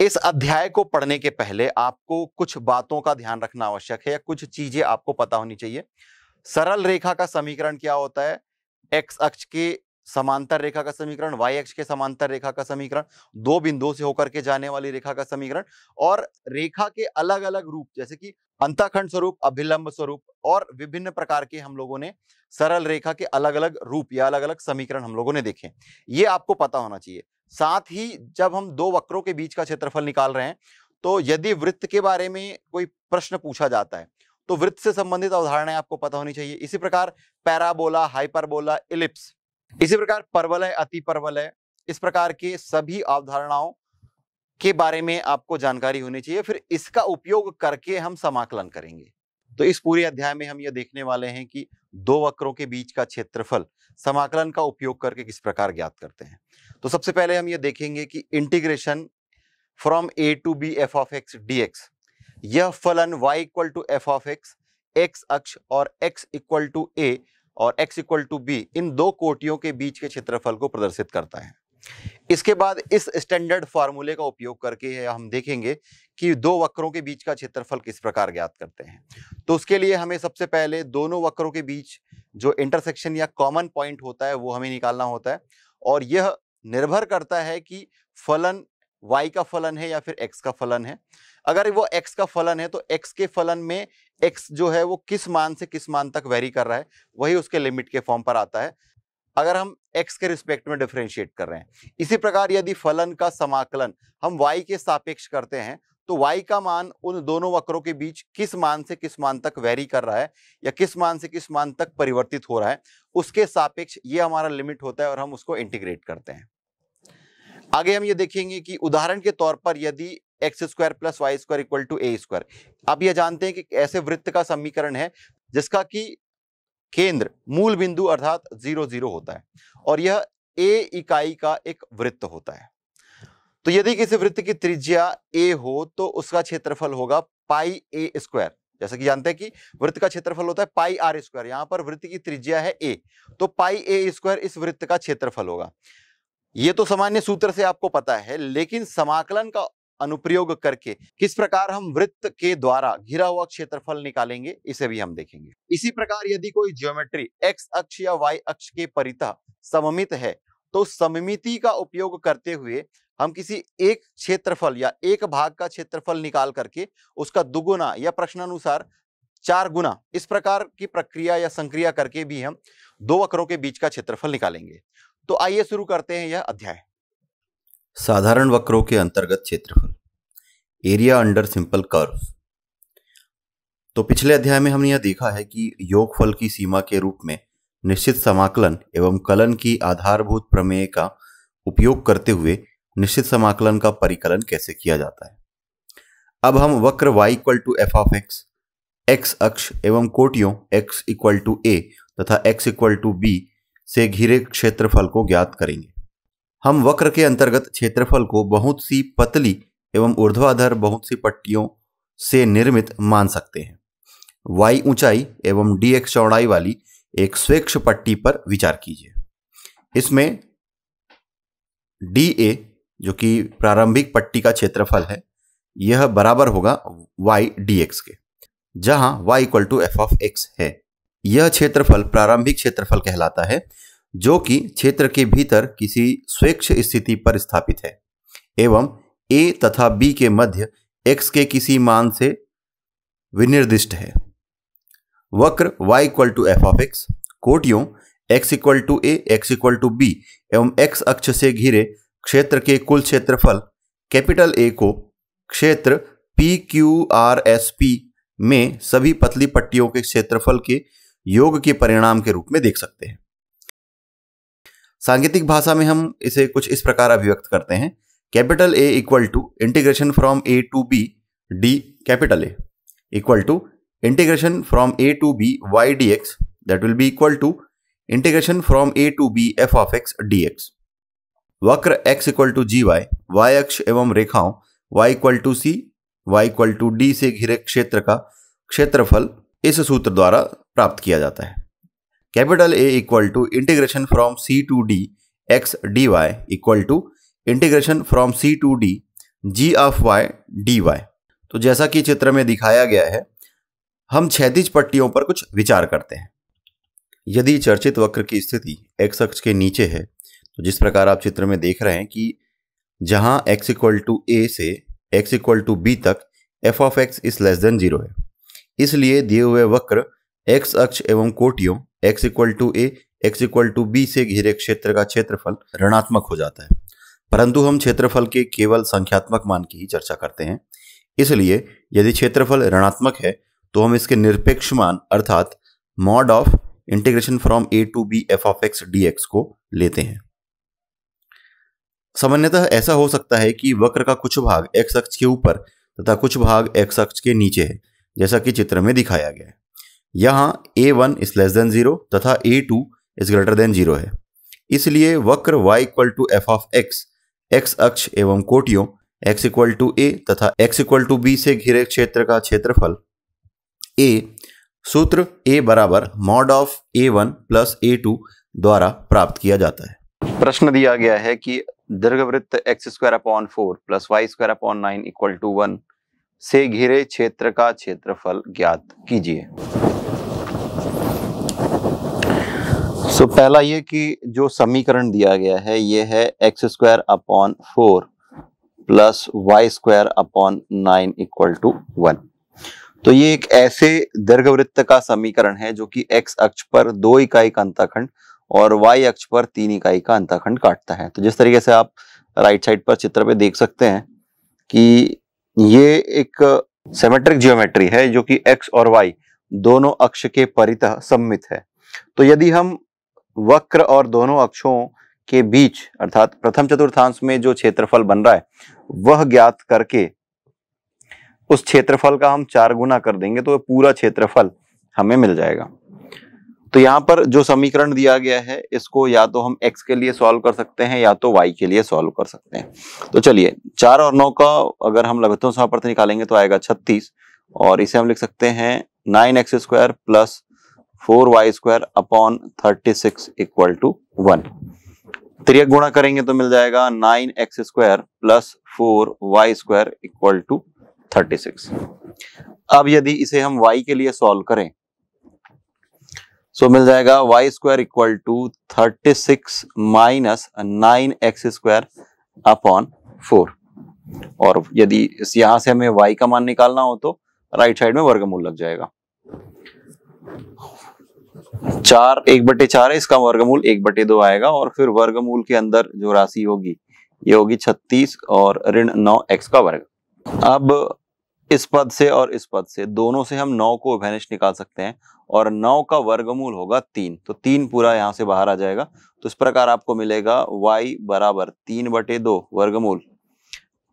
इस अध्याय को पढ़ने के पहले आपको कुछ बातों का ध्यान रखना आवश्यक है या कुछ चीजें आपको पता होनी चाहिए सरल रेखा का समीकरण क्या होता है एक्स अक्ष के समांतर रेखा का समीकरण वाई अक्ष के समांतर रेखा का समीकरण दो बिंदुओं से होकर के जाने वाली रेखा का समीकरण और रेखा के अलग अलग रूप जैसे कि अंताखंड स्वरूप अभिलंब स्वरूप और विभिन्न प्रकार के हम लोगों ने सरल रेखा के अलग अलग रूप या अलग अलग समीकरण हम लोगों ने देखे ये आपको पता होना चाहिए साथ ही जब हम दो वक्रों के बीच का क्षेत्रफल निकाल रहे हैं तो यदि वृत्त के बारे में कोई प्रश्न पूछा जाता है तो वृत्त से संबंधित अवधारणाएं आपको पता होनी चाहिए इसी प्रकार पैराबोला हाइपरबोला इलिप्स इसी प्रकार परवलय अति परवलय इस प्रकार के सभी अवधारणाओं के बारे में आपको जानकारी होनी चाहिए फिर इसका उपयोग करके हम समाकलन करेंगे तो इस पूरे अध्याय में हम ये देखने वाले हैं कि दो वक्रों के बीच का क्षेत्रफल समाकलन का उपयोग करके किस प्रकार ज्ञात करते हैं तो सबसे पहले हम ये देखेंगे कि integration from a to b f of x D x यह फलन y equal to f of x x अक्ष और एक्स इक्वल टू ए और एक्स इक्वल टू बी इन दो कोटियों के बीच के क्षेत्रफल को प्रदर्शित करता है इसके बाद इस स्टैंडर्ड फार्मूले का उपयोग करके हम देखेंगे कि दो वक्रों के बीच का क्षेत्रफल किस प्रकार ज्ञात करते हैं तो उसके लिए हमें सबसे पहले दोनों वक्रों के बीच जो इंटरसेक्शन या कॉमन पॉइंट होता है वो हमें निकालना होता है और यह निर्भर करता है कि फलन y का फलन है या फिर x का फलन है अगर वो x का फलन है तो x के फलन में x जो है वो किस मान से किस मान तक वेरी कर रहा है वही उसके लिमिट के फॉर्म पर आता है अगर हम x के रिस्पेक्ट में डिफ्रेंशिएट कर रहे हैं इसी प्रकार यदि फलन का समाकलन हम y के सापेक्ष करते हैं तो वाई का मान उन दोनों वक्रों के बीच किस मान से किस मान तक वेरी कर रहा है या किस मान से किस मान तक परिवर्तित हो रहा है उसके सापेक्ष ये हमारा लिमिट होता है और हम उसको इंटीग्रेट करते हैं आगे हम ये देखेंगे कि उदाहरण के तौर पर यदि x square plus y square equal to a square आप यह जानते हैं कि ऐसे वृत्त का समीकरण है जिसका कि केंद्र मूल बिंदु अर्थात जीरो जीरो होता है और यह ए इकाई का एक वृत्त होता है तो यदि किसी वृत्त की त्रिज्या ए हो तो उसका क्षेत्रफल होगा पाई ए स्क्वायर जैसा कि जानते हैं कि वृत्त का क्षेत्रफल होता है पाई आर स्क्वायर यहां पर वृत्त की त्रिज्या है ए तो पाई ए स्क्वायर इस वृत्त का क्षेत्रफल होगा ये तो सामान्य सूत्र से आपको पता है लेकिन समाकलन का अनुप्रयोग करके किस प्रकार हम वृत्त के द्वारा घिरा हुआ क्षेत्रफल निकालेंगे इसे भी हम देखेंगे इसी प्रकार यदि कोई ज्योमेट्री एक्स अक्ष या वाई अक्ष के परिता सममित है तो सममिति का उपयोग करते हुए हम किसी एक क्षेत्रफल या एक भाग का क्षेत्रफल निकाल करके उसका दुगुना या प्रश्नानुसार चार गुना इस प्रकार की प्रक्रिया या संक्रिया करके भी हम दो वक्रों के बीच का क्षेत्रफल निकालेंगे तो आइए शुरू करते हैं यह अध्याय साधारण वक्रों के अंतर्गत क्षेत्रफल एरिया अंडर सिंपल कर्व तो पिछले अध्याय में हमने यह देखा है कि योगफल की सीमा के रूप में निश्चित समाकलन एवं कलन की आधारभूत प्रमेय का उपयोग करते हुए निश्चित समाकलन का परिकलन कैसे किया जाता है अब हम वक्र y equal to f of x x अक्ष एवं कोटियों x इक्वल टू ए तथा x इक्वल टू बी से घिरे क्षेत्रफल को ज्ञात करेंगे हम वक्र के अंतर्गत क्षेत्रफल को बहुत सी पतली एवं ऊर्ध्वाधर बहुत सी पट्टियों से निर्मित मान सकते हैं y ऊंचाई एवं dx चौड़ाई वाली एक स्वेक्ष पट्टी पर विचार कीजिए इसमें डी ए जो कि प्रारंभिक पट्टी का क्षेत्रफल है यह बराबर होगा वाई डी एक्स के जहां y equal to f of x है यह क्षेत्रफल प्रारंभिक क्षेत्रफल कहलाता है जो कि क्षेत्र के भीतर किसी स्वेच्छ स्थिति पर स्थापित है एवं a तथा b के मध्य x के किसी मान से विनिर्दिष्ट है वक्र y equal to f of x कोटियों x equal to a x equal to b एवं x अक्ष से घिरे क्षेत्र के कुल क्षेत्रफल कैपिटल ए को क्षेत्र P Q R S P में सभी पतली पट्टियों के क्षेत्रफल के योग के परिणाम के रूप में देख सकते हैं सांकेतिक भाषा में हम इसे कुछ इस प्रकार अभिव्यक्त करते हैं capital A equal to integration from a to b d capital A equal to integration from a to b y d x that will be equal to integration from a to b f of x D x वक्र x equal to g y y अक्ष एवं रेखाओं y equal to c y equal to d से घिरे क्षेत्र का क्षेत्रफल इस सूत्र द्वारा प्राप्त किया जाता है capital A equal to integration from c to d x d y equal to integration from c to d g of y d y तो जैसा कि चित्र में दिखाया गया है हम क्षैतिज पट्टियों पर कुछ विचार करते हैं यदि चर्चित वक्र की स्थिति एक्स अक्ष के नीचे है तो जिस प्रकार आप चित्र में देख रहे हैं कि जहां x इक्वल टू ए से x इक्वल टू बी तक f of x is less than zero है इसलिए दिए हुए वक्र x अक्ष एवं कोटियों x equal to a x equal to b से घिरे क्षेत्र का क्षेत्रफल ऋणात्मक हो जाता है परंतु हम क्षेत्रफल के केवल संख्यात्मक मान की ही चर्चा करते हैं इसलिए यदि क्षेत्रफल ऋणात्मक है तो हम इसके निरपेक्ष मान अर्थात mod of integration from a to b f of x D x को लेते हैं सामान्यतः ऐसा हो सकता है कि वक्र का कुछ भाग एक्स अक्ष के ऊपर तथा कुछ भाग एक्स अक्ष के नीचे है जैसा कि चित्र में दिखाया गया है यहाँ a one is less than zero तथा a two is greater than zero है इसलिए वक्र y equal to f of x x अक्ष एवं कोटियों एक्स इक्वल टू ए तथा एक्स इक्वल टू बी से घिरे क्षेत्र का क्षेत्रफल ए सूत्र ए बराबर mod of a one plus a two द्वारा प्राप्त किया जाता है प्रश्न दिया गया है कि दीर्घवृत्त x square upon four plus y square upon nine equal to one से घिरे क्षेत्र का क्षेत्रफल ज्ञात कीजिए तो पहला ये कि जो समीकरण दिया गया है ये है x square upon four plus y square upon nine equal to one तो ये एक ऐसे दीर्घवृत्त का समीकरण है जो कि एक्स अक्ष पर दो इकाई का अंतखंड और वाई अक्ष पर तीन इकाई का अंतखंड काटता है तो जिस तरीके से आप राइट साइड पर चित्र पे देख सकते हैं कि ये एक सेमेट्रिक जियोमेट्री है जो कि एक्स और वाई दोनों अक्ष के परित सम्मित है तो यदि हम वक्र और दोनों अक्षों के बीच अर्थात प्रथम चतुर्थांश में जो क्षेत्रफल बन रहा है वह ज्ञात करके उस क्षेत्रफल का हम चार गुना कर देंगे तो पूरा क्षेत्रफल हमें मिल जाएगा तो यहाँ पर जो समीकरण दिया गया है इसको या तो हम x के लिए सॉल्व कर सकते हैं या तो y के लिए सॉल्व कर सकते हैं तो चलिए चार और नौ का अगर हम लघुत्तम समापर्थ निकालेंगे तो आएगा छत्तीस और इसे हम लिख सकते हैं nine x square plus four y square upon thirty six equal to one त्रिय गुणा करेंगे तो मिल जाएगा nine x square plus four y square equal to thirty six अब यदि इसे हम y के लिए सॉल्व करें सो मिल जाएगा y square equal to thirty six minus nine x square upon four और यदि यहां से हमें y का मान निकालना हो तो राइट साइड में वर्गमूल लग जाएगा चार एक बटे चार है इसका वर्गमूल एक बटे दो आएगा और फिर वर्गमूल के अंदर जो राशि होगी ये होगी छत्तीस और ऋण नौ एक्स का वर्ग अब इस पद से और इस पद से दोनों से हम नौ को भैनिश निकाल सकते हैं और नौ का वर्गमूल होगा तीन तो तीन पूरा यहाँ से बाहर आ जाएगा तो इस प्रकार आपको मिलेगा y बराबर तीन बटे दो वर्गमूल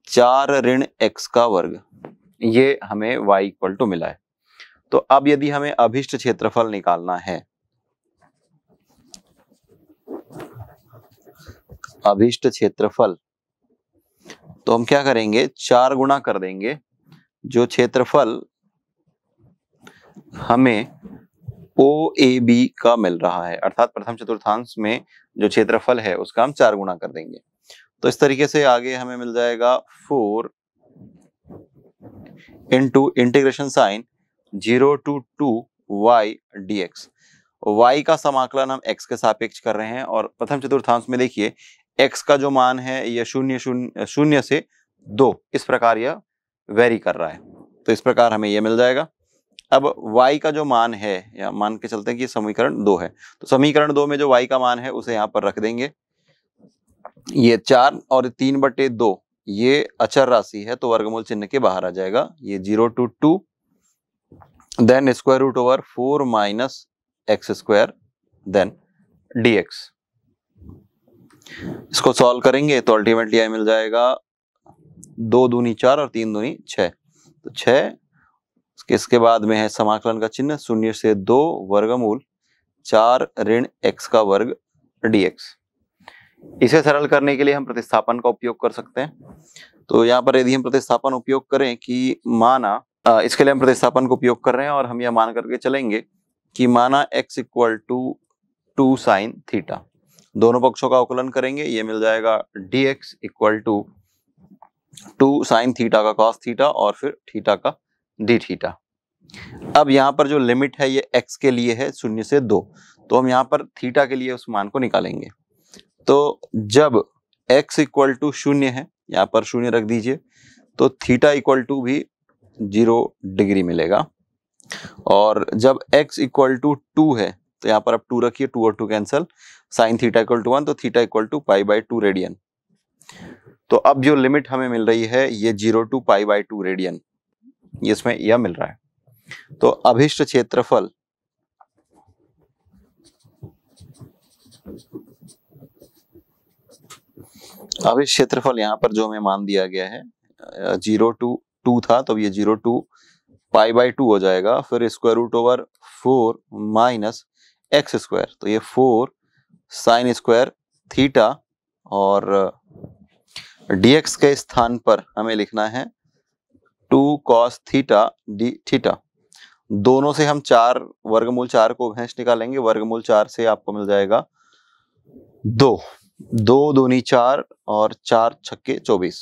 चार ऋण x का वर्ग ये हमें y इक्वल टू मिला है तो अब यदि हमें अभिष्ट क्षेत्रफल निकालना है अभिष्ट क्षेत्रफल तो हम क्या करेंगे चार गुणा कर देंगे जो क्षेत्रफल हमें ओ ए बी का मिल रहा है अर्थात प्रथम चतुर्थांश में जो क्षेत्रफल है उसका हम चार गुणा कर देंगे तो इस तरीके से आगे हमें मिल जाएगा four into integration sign zero to two y d x y का समाकलन हम एक्स के सापेक्ष कर रहे हैं और प्रथम चतुर्थांश में देखिए एक्स का जो मान है यह शून्य शून्य शून्य से दो इस प्रकार यह वेरी कर रहा है तो इस प्रकार हमें ये मिल जाएगा अब y का जो मान है या मान के चलते हैं कि समीकरण दो है तो समीकरण दो में जो y का मान है उसे यहाँ पर रख देंगे ये चार और तीन बटे दो ये अचर राशि है तो वर्गमूल चिन्ह के बाहर आ जाएगा ये zero to two then square root over four minus x square then d x इसको सॉल्व करेंगे तो अल्टीमेटली आई मिल जाएगा दो दूनी चार और तीन दूनी छः तो छः इसके बाद में है समाकलन का चिन्ह शून्य से दो वर्गमूल चार ऋण एक्स का वर्ग डीएक्स इसे सरल करने के लिए हम प्रतिस्थापन का उपयोग कर सकते हैं तो यहाँ पर यदि हम प्रतिस्थापन उपयोग करें कि माना इसके लिए हम प्रतिस्थापन का उपयोग कर रहे हैं और हम यह मान करके चलेंगे कि माना x equal to two sine theta दोनों पक्षों का अवकलन करेंगे ये मिल जाएगा d x equal to two sine theta का कॉस थीटा और फिर थीटा का डी थीटा अब यहाँ पर जो लिमिट है ये एक्स के लिए है शून्य से दो तो हम यहाँ पर थीटा के लिए उस मान को निकालेंगे तो जब एक्स इक्वल टू शून्य है यहाँ पर शून्य रख दीजिए तो थीटा इक्वल टू भी जीरो डिग्री मिलेगा और जब x इक्वल टू टू है तो यहाँ पर आप टू रखिए टू और two cancel sine theta equal to one तो theta equal to pi by two radian तो अब जो लिमिट हमें मिल रही है ये zero to pi by two radian इसमें यह मिल रहा है तो अभिष्ट क्षेत्रफल अभिष्ट क्षेत्रफल यहां पर जो हमें मान दिया गया है जीरो टू टू था तो ये zero to pi by two हो जाएगा फिर square root over four minus x square तो ये फोर साइन स्क्वायर थीटा और dx के स्थान पर हमें लिखना है two cos theta d theta दोनों से हम चार वर्गमूल चार को भैंस निकालेंगे वर्गमूल चार से आपको मिल जाएगा दो दो दूनी चार और चार छक्के चौबीस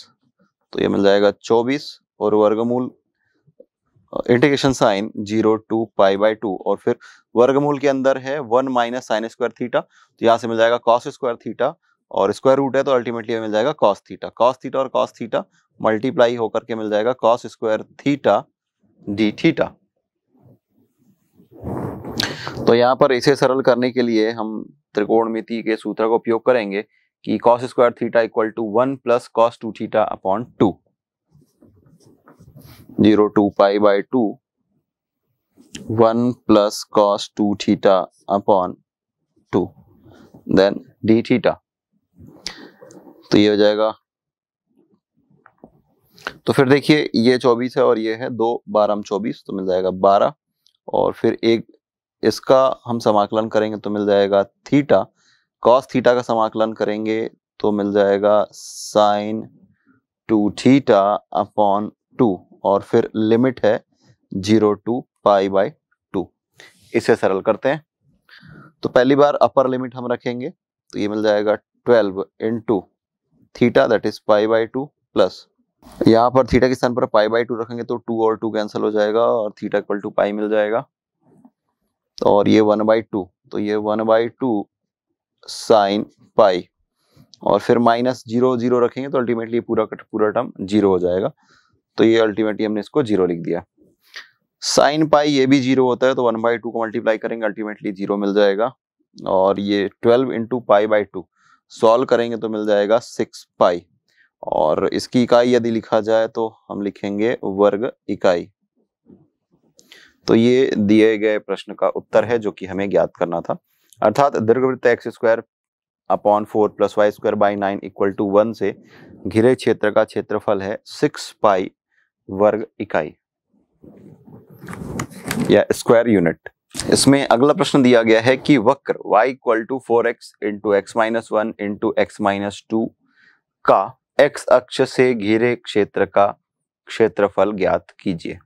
तो ये मिल जाएगा चौबीस और वर्गमूल integration sign zero to pi by two और फिर वर्गमूल के अंदर है one minus sine square theta तो यहाँ से मिल जाएगा कॉस स्क्वायर थीटा और स्क्वायर रूट है तो अल्टीमेटली मिल जाएगा कॉस थीटा कॉस थीटा और कॉस थीटा मल्टीप्लाई होकर के मिल जाएगा cos square theta d theta तो यहाँ पर इसे सरल करने के लिए हम त्रिकोणमिति के सूत्र का उपयोग करेंगे कि cos square theta equal to one plus cos two theta upon two zero to pi by two one plus cos two theta upon two then d theta तो ये हो जाएगा तो फिर देखिए ये चौबीस है और ये है दो बारह चौबीस तो मिल जाएगा बारह और फिर एक इसका हम समाकलन करेंगे तो मिल जाएगा थीटा कॉस थीटा का समाकलन करेंगे तो मिल जाएगा sine two theta upon two और फिर लिमिट है zero to pi by two इसे सरल करते हैं तो पहली बार अपर लिमिट हम रखेंगे तो ये मिल जाएगा twelve in two theta that is pi by two plus यहाँ पर थीटा के स्थान पर पाई बाई टू रखेंगे तो टू और टू कैंसिल हो जाएगा और थीटा इक्वल टू पाई मिल जाएगा और ये वन बाई टू तो ये one by two sine pi और फिर माइनस जीरो जीरो रखेंगे तो अल्टीमेटली पूरा पूरा टर्म जीरो हो जाएगा तो ये अल्टीमेटली हमने इसको जीरो लिख दिया साइन पाई ये भी जीरो होता है तो वन बाई टू को मल्टीप्लाई करेंगे अल्टीमेटली जीरो मिल जाएगा और ये twelve into pi by two solve करेंगे तो मिल जाएगा सिक्स पाई और इसकी इकाई यदि लिखा जाए तो हम लिखेंगे वर्ग इकाई तो ये दिए गए प्रश्न का उत्तर है जो कि हमें ज्ञात करना था अर्थात दीर्घवृत्त x square upon four plus y square by nine equal to one से घिरे क्षेत्र का क्षेत्रफल है सिक्स पाई वर्ग इकाई या स्क्वायर यूनिट इसमें अगला प्रश्न दिया गया है कि वक्र y equal to four x into x minus one into x minus two का x अक्ष से घिरे क्षेत्र का क्षेत्रफल ज्ञात कीजिए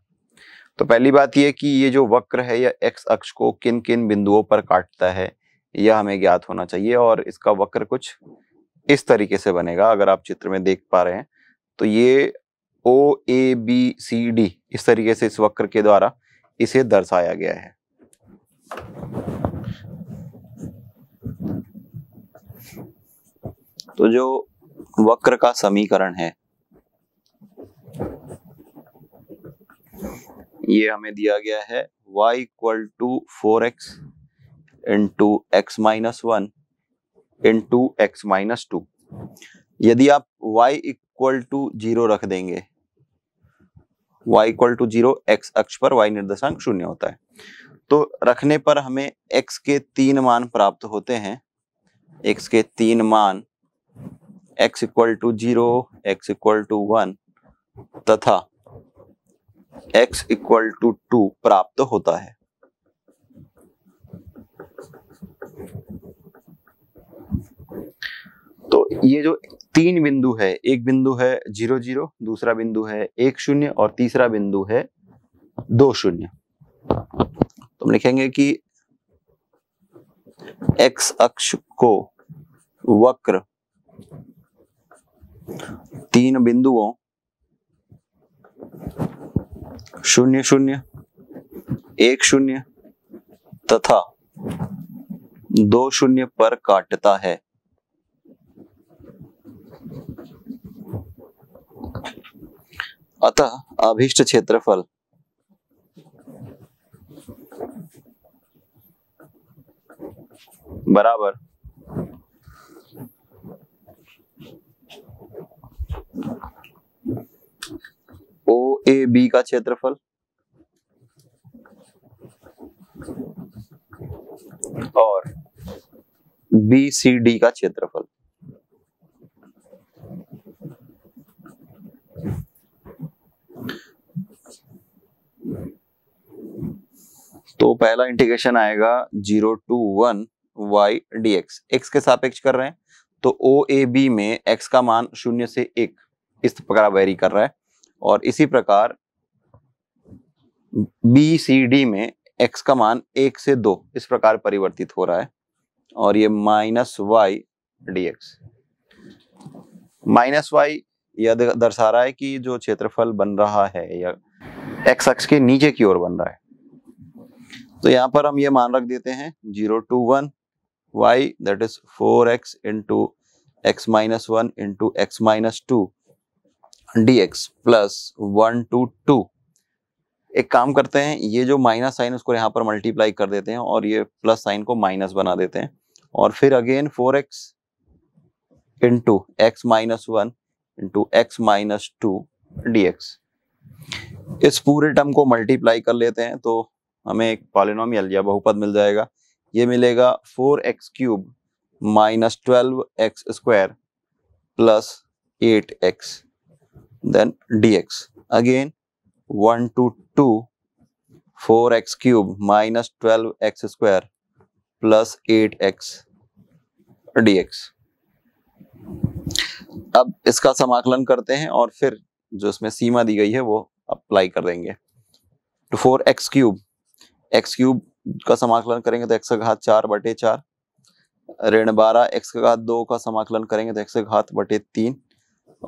तो पहली बात यह कि ये जो वक्र है यह x अक्ष को किन किन बिंदुओं पर काटता है यह हमें ज्ञात होना चाहिए और इसका वक्र कुछ इस तरीके से बनेगा अगर आप चित्र में देख पा रहे हैं तो ये ओ ए बी सी डी इस तरीके से इस वक्र के द्वारा इसे दर्शाया गया है तो जो वक्र का समीकरण है ये हमें दिया गया है y equal to four x into x minus one into x minus two यदि आप y इक्वल टू जीरो रख देंगे y equal to zero x अक्ष पर y निर्देशांक शून्य होता है तो रखने पर हमें x के तीन मान प्राप्त होते हैं x के तीन मान x equal to zero x equal to one तथा x इक्वल टू टू प्राप्त होता है तो ये जो तीन बिंदु है एक बिंदु है जीरो जीरो दूसरा बिंदु है एक शून्य और तीसरा बिंदु है दो शून्य तो हम लिखेंगे कि एक्स अक्ष को वक्र तीन बिंदुओं शून्य शून्य एक शून्य तथा दो शून्य पर काटता है अतः अभिष्ट क्षेत्रफल बराबर ओ ए बी का क्षेत्रफल और बी सी डी का क्षेत्रफल तो पहला इंटीग्रेशन आएगा zero to one y d x x के सापेक्ष कर रहे हैं तो ओ ए बी में एक्स का मान शून्य से एक इस प्रकार वेरी कर रहा है और इसी प्रकार बी सी डी में एक्स का मान एक से दो इस प्रकार परिवर्तित हो रहा है और ये minus y d x minus y यह दर्शा रहा है कि जो क्षेत्रफल बन रहा है या एक्स अक्ष के नीचे की ओर बन रहा है तो यहां पर हम ये मान रख देते हैं zero to one y that is 4x into x minus 1 into x minus 2 dx plus one to two एक काम करते हैं ये जो माइनस साइन उसको यहाँ पर मल्टीप्लाई कर देते हैं और ये प्लस साइन को माइनस बना देते हैं और फिर again four x into x minus one into x minus two d इस पूरे टर्म को मल्टीप्लाई कर लेते हैं तो हमें एक पॉलिनोमियल या बहुपद मिल जाएगा ये मिलेगा four x cube minus twelve x square plus eight x then d x again one to two four x cube minus twelve x square plus eight x D x अब इसका समाकलन करते हैं और फिर जो इसमें सीमा दी गई है वो अप्लाई कर देंगे तो four x cube x cube का समाकलन करेंगे तो एक्स का घात चार बटे चार ऋण बारह एक्स का घात दो का समाकलन करेंगे तो एक्स का घात बटे तीन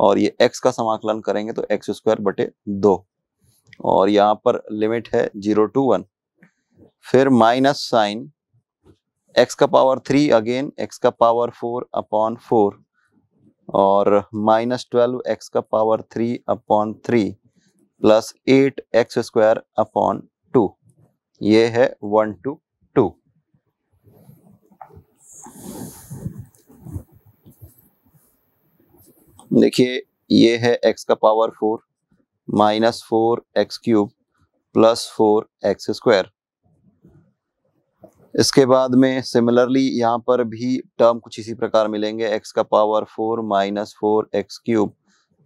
और ये एक्स का समाकलन करेंगे तो एक्स स्क्वायर बटे दो और यहाँ पर लिमिट है जीरो टू वन फिर माइनस साइन एक्स का पावर थ्री अगेन एक्स का पावर फोर अपॉन फोर और माइनस ट्वेल्व एक्स का power three upon three plus eight x square upon ये है वन टू टू देखिए ये है x का power four minus four x cube plus four x square इसके बाद में सिमिलरली यहाँ पर भी टर्म कुछ इसी प्रकार मिलेंगे x का power four minus four x cube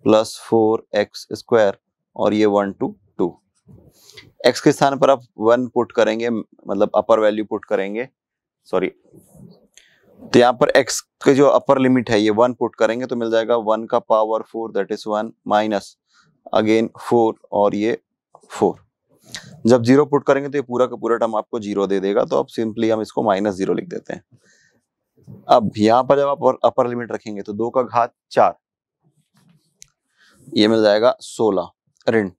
plus four x square और ये वन टू टू एक्स के स्थान पर आप वन पुट करेंगे मतलब अपर वैल्यू पुट करेंगे सॉरी तो यहाँ पर एक्स के जो अपर लिमिट है ये वन पुट करेंगे तो मिल जाएगा वन का power four that is one minus again four और ये फोर जब जीरो पुट करेंगे तो ये पूरा का पूरा टर्म आपको जीरो दे देगा तो अब सिंपली हम इसको माइनस जीरो लिख देते हैं अब यहाँ पर जब आप अपर लिमिट रखेंगे तो दो का घात चार ये मिल जाएगा सोलह ऋण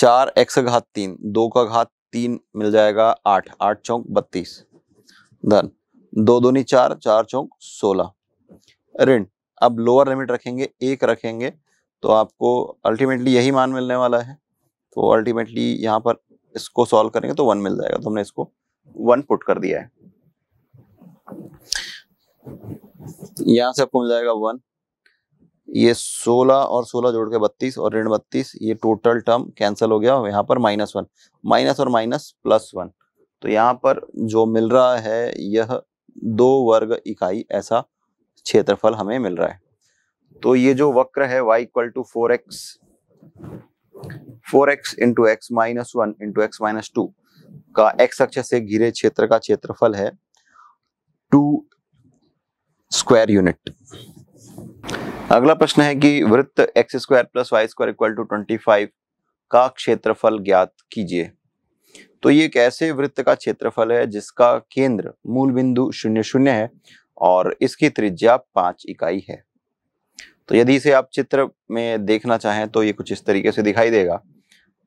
चार एक्स का घात तीन दो का घात तीन मिल जाएगा आठ आठ चौक बत्तीस धन दो दूनी चार चार चौक सोलह ऋण अब लोअर लिमिट रखेंगे एक रखेंगे तो आपको अल्टीमेटली यही मान मिलने वाला है तो अल्टीमेटली यहाँ पर इसको सॉल्व करेंगे तो वन मिल जाएगा तो हमने इसको वन पुट कर दिया है यहां से आपको मिल जाएगा वन ये 16 और 16 जोड़ के 32 और ऋण 32 ये टोटल टर्म कैंसिल हो गया और यहाँ पर माइनस वन माइनस और माइनस प्लस वन तो यहाँ पर जो मिल रहा है यह दो वर्ग इकाई ऐसा क्षेत्रफल हमें मिल रहा है तो ये जो वक्र है y equal to four x four x into x minus one into x minus two का x अक्ष से घिरे क्षेत्र का क्षेत्रफल है टू स्क्वायर यूनिट अगला प्रश्न है कि वृत्त x square plus y square equal to twenty five का क्षेत्रफल ज्ञात कीजिए तो ये एक ऐसे वृत्त का क्षेत्रफल है जिसका केंद्र मूल बिंदु शून्य शून्य है और इसकी त्रिज्या पांच इकाई है तो यदि इसे आप चित्र में देखना चाहें तो ये कुछ इस तरीके से दिखाई देगा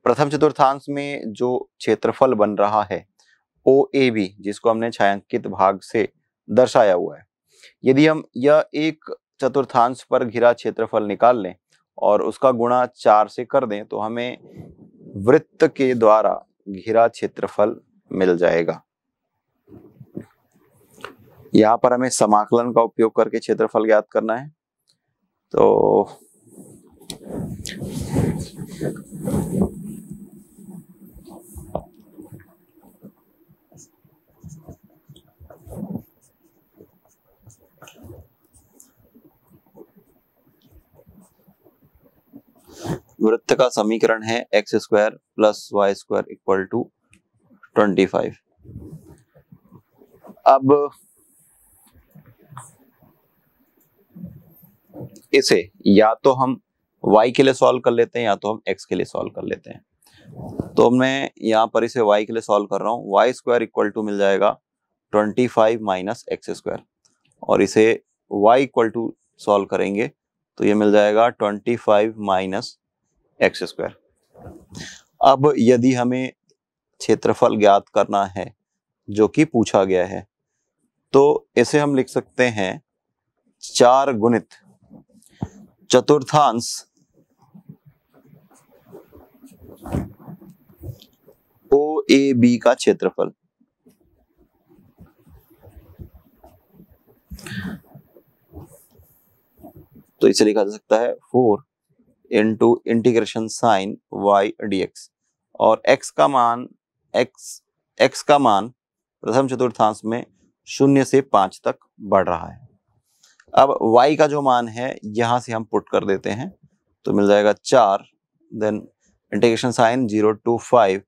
प्रथम चतुर्थांश में जो क्षेत्रफल बन रहा है ओ ए बी जिसको हमने छायांकित भाग से दर्शाया हुआ है यदि हम यह एक चतुर्थांश पर घिरा क्षेत्रफल निकाल लें और उसका गुणा चार से कर दें तो हमें वृत्त के द्वारा घिरा क्षेत्रफल मिल जाएगा यहाँ पर हमें समाकलन का उपयोग करके क्षेत्रफल ज्ञात करना है तो वृत्त का समीकरण है x square plus y square equal to twenty five अब इसे या तो हम y के लिए सॉल्व कर लेते हैं या तो हम x के लिए सॉल्व कर लेते हैं तो मैं यहां पर इसे y के लिए सॉल्व कर रहा हूं वाई स्क्वायर इक्वल टू मिल जाएगा twenty five minus x square और इसे y इक्वल टू सॉल्व करेंगे तो ये मिल जाएगा twenty five minus x square अब यदि हमें क्षेत्रफल ज्ञात करना है जो कि पूछा गया है तो इसे हम लिख सकते हैं चार गुणित चतुर्थांश ओ ए बी का क्षेत्रफल तो इसे लिखा जा सकता है four into integration sign y d x और एक्स का मान एक्स एक्स का मान प्रथम चतुर्थांश में शून्य से पाँच तक बढ़ रहा है अब y का जो मान है यहाँ से हम पुट कर देते हैं तो मिल जाएगा चार then integration sign zero to five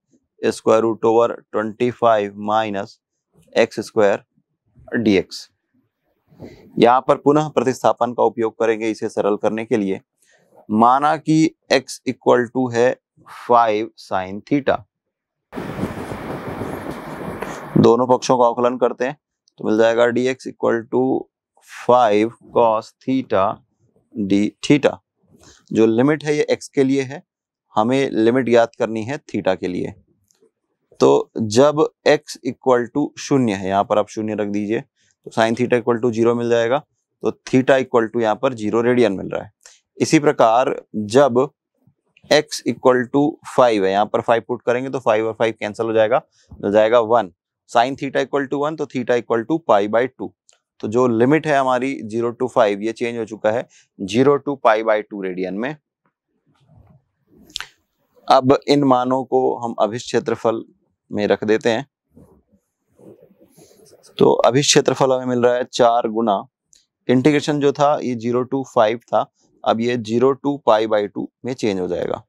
square root over twenty five minus x square d x यहाँ पर पुनः प्रतिस्थापन का उपयोग करेंगे इसे सरल करने के लिए माना कि x इक्वल टू है फाइव साइन थीटा दोनों पक्षों का अवकलन करते हैं तो मिल जाएगा d x equal to five cos theta d theta जो लिमिट है ये x के लिए है हमें लिमिट याद करनी है थीटा के लिए तो जब x इक्वल टू शून्य है यहाँ पर आप शून्य रख दीजिए तो sine theta equal to zero मिल जाएगा तो थीटा इक्वल टू यहाँ पर जीरो रेडियन मिल रहा है इसी प्रकार जब x इक्वल टू फाइव है यहाँ पर फाइव पुट करेंगे तो फाइव और फाइव कैंसिल हो जाएगा मिल जाएगा one sine theta equal to one तो theta equal to pi by two तो जो लिमिट है हमारी जीरो टू फाइव ये चेंज हो चुका है zero to pi by two radian में अब इन मानों को हम अभिक्षेत्रफल में रख देते हैं तो अभिक्षेत्रफल हमें मिल रहा है चार गुना इंटीग्रेशन जो था ये जीरो टू फाइव था अब ये zero to pi by two में चेंज हो जाएगा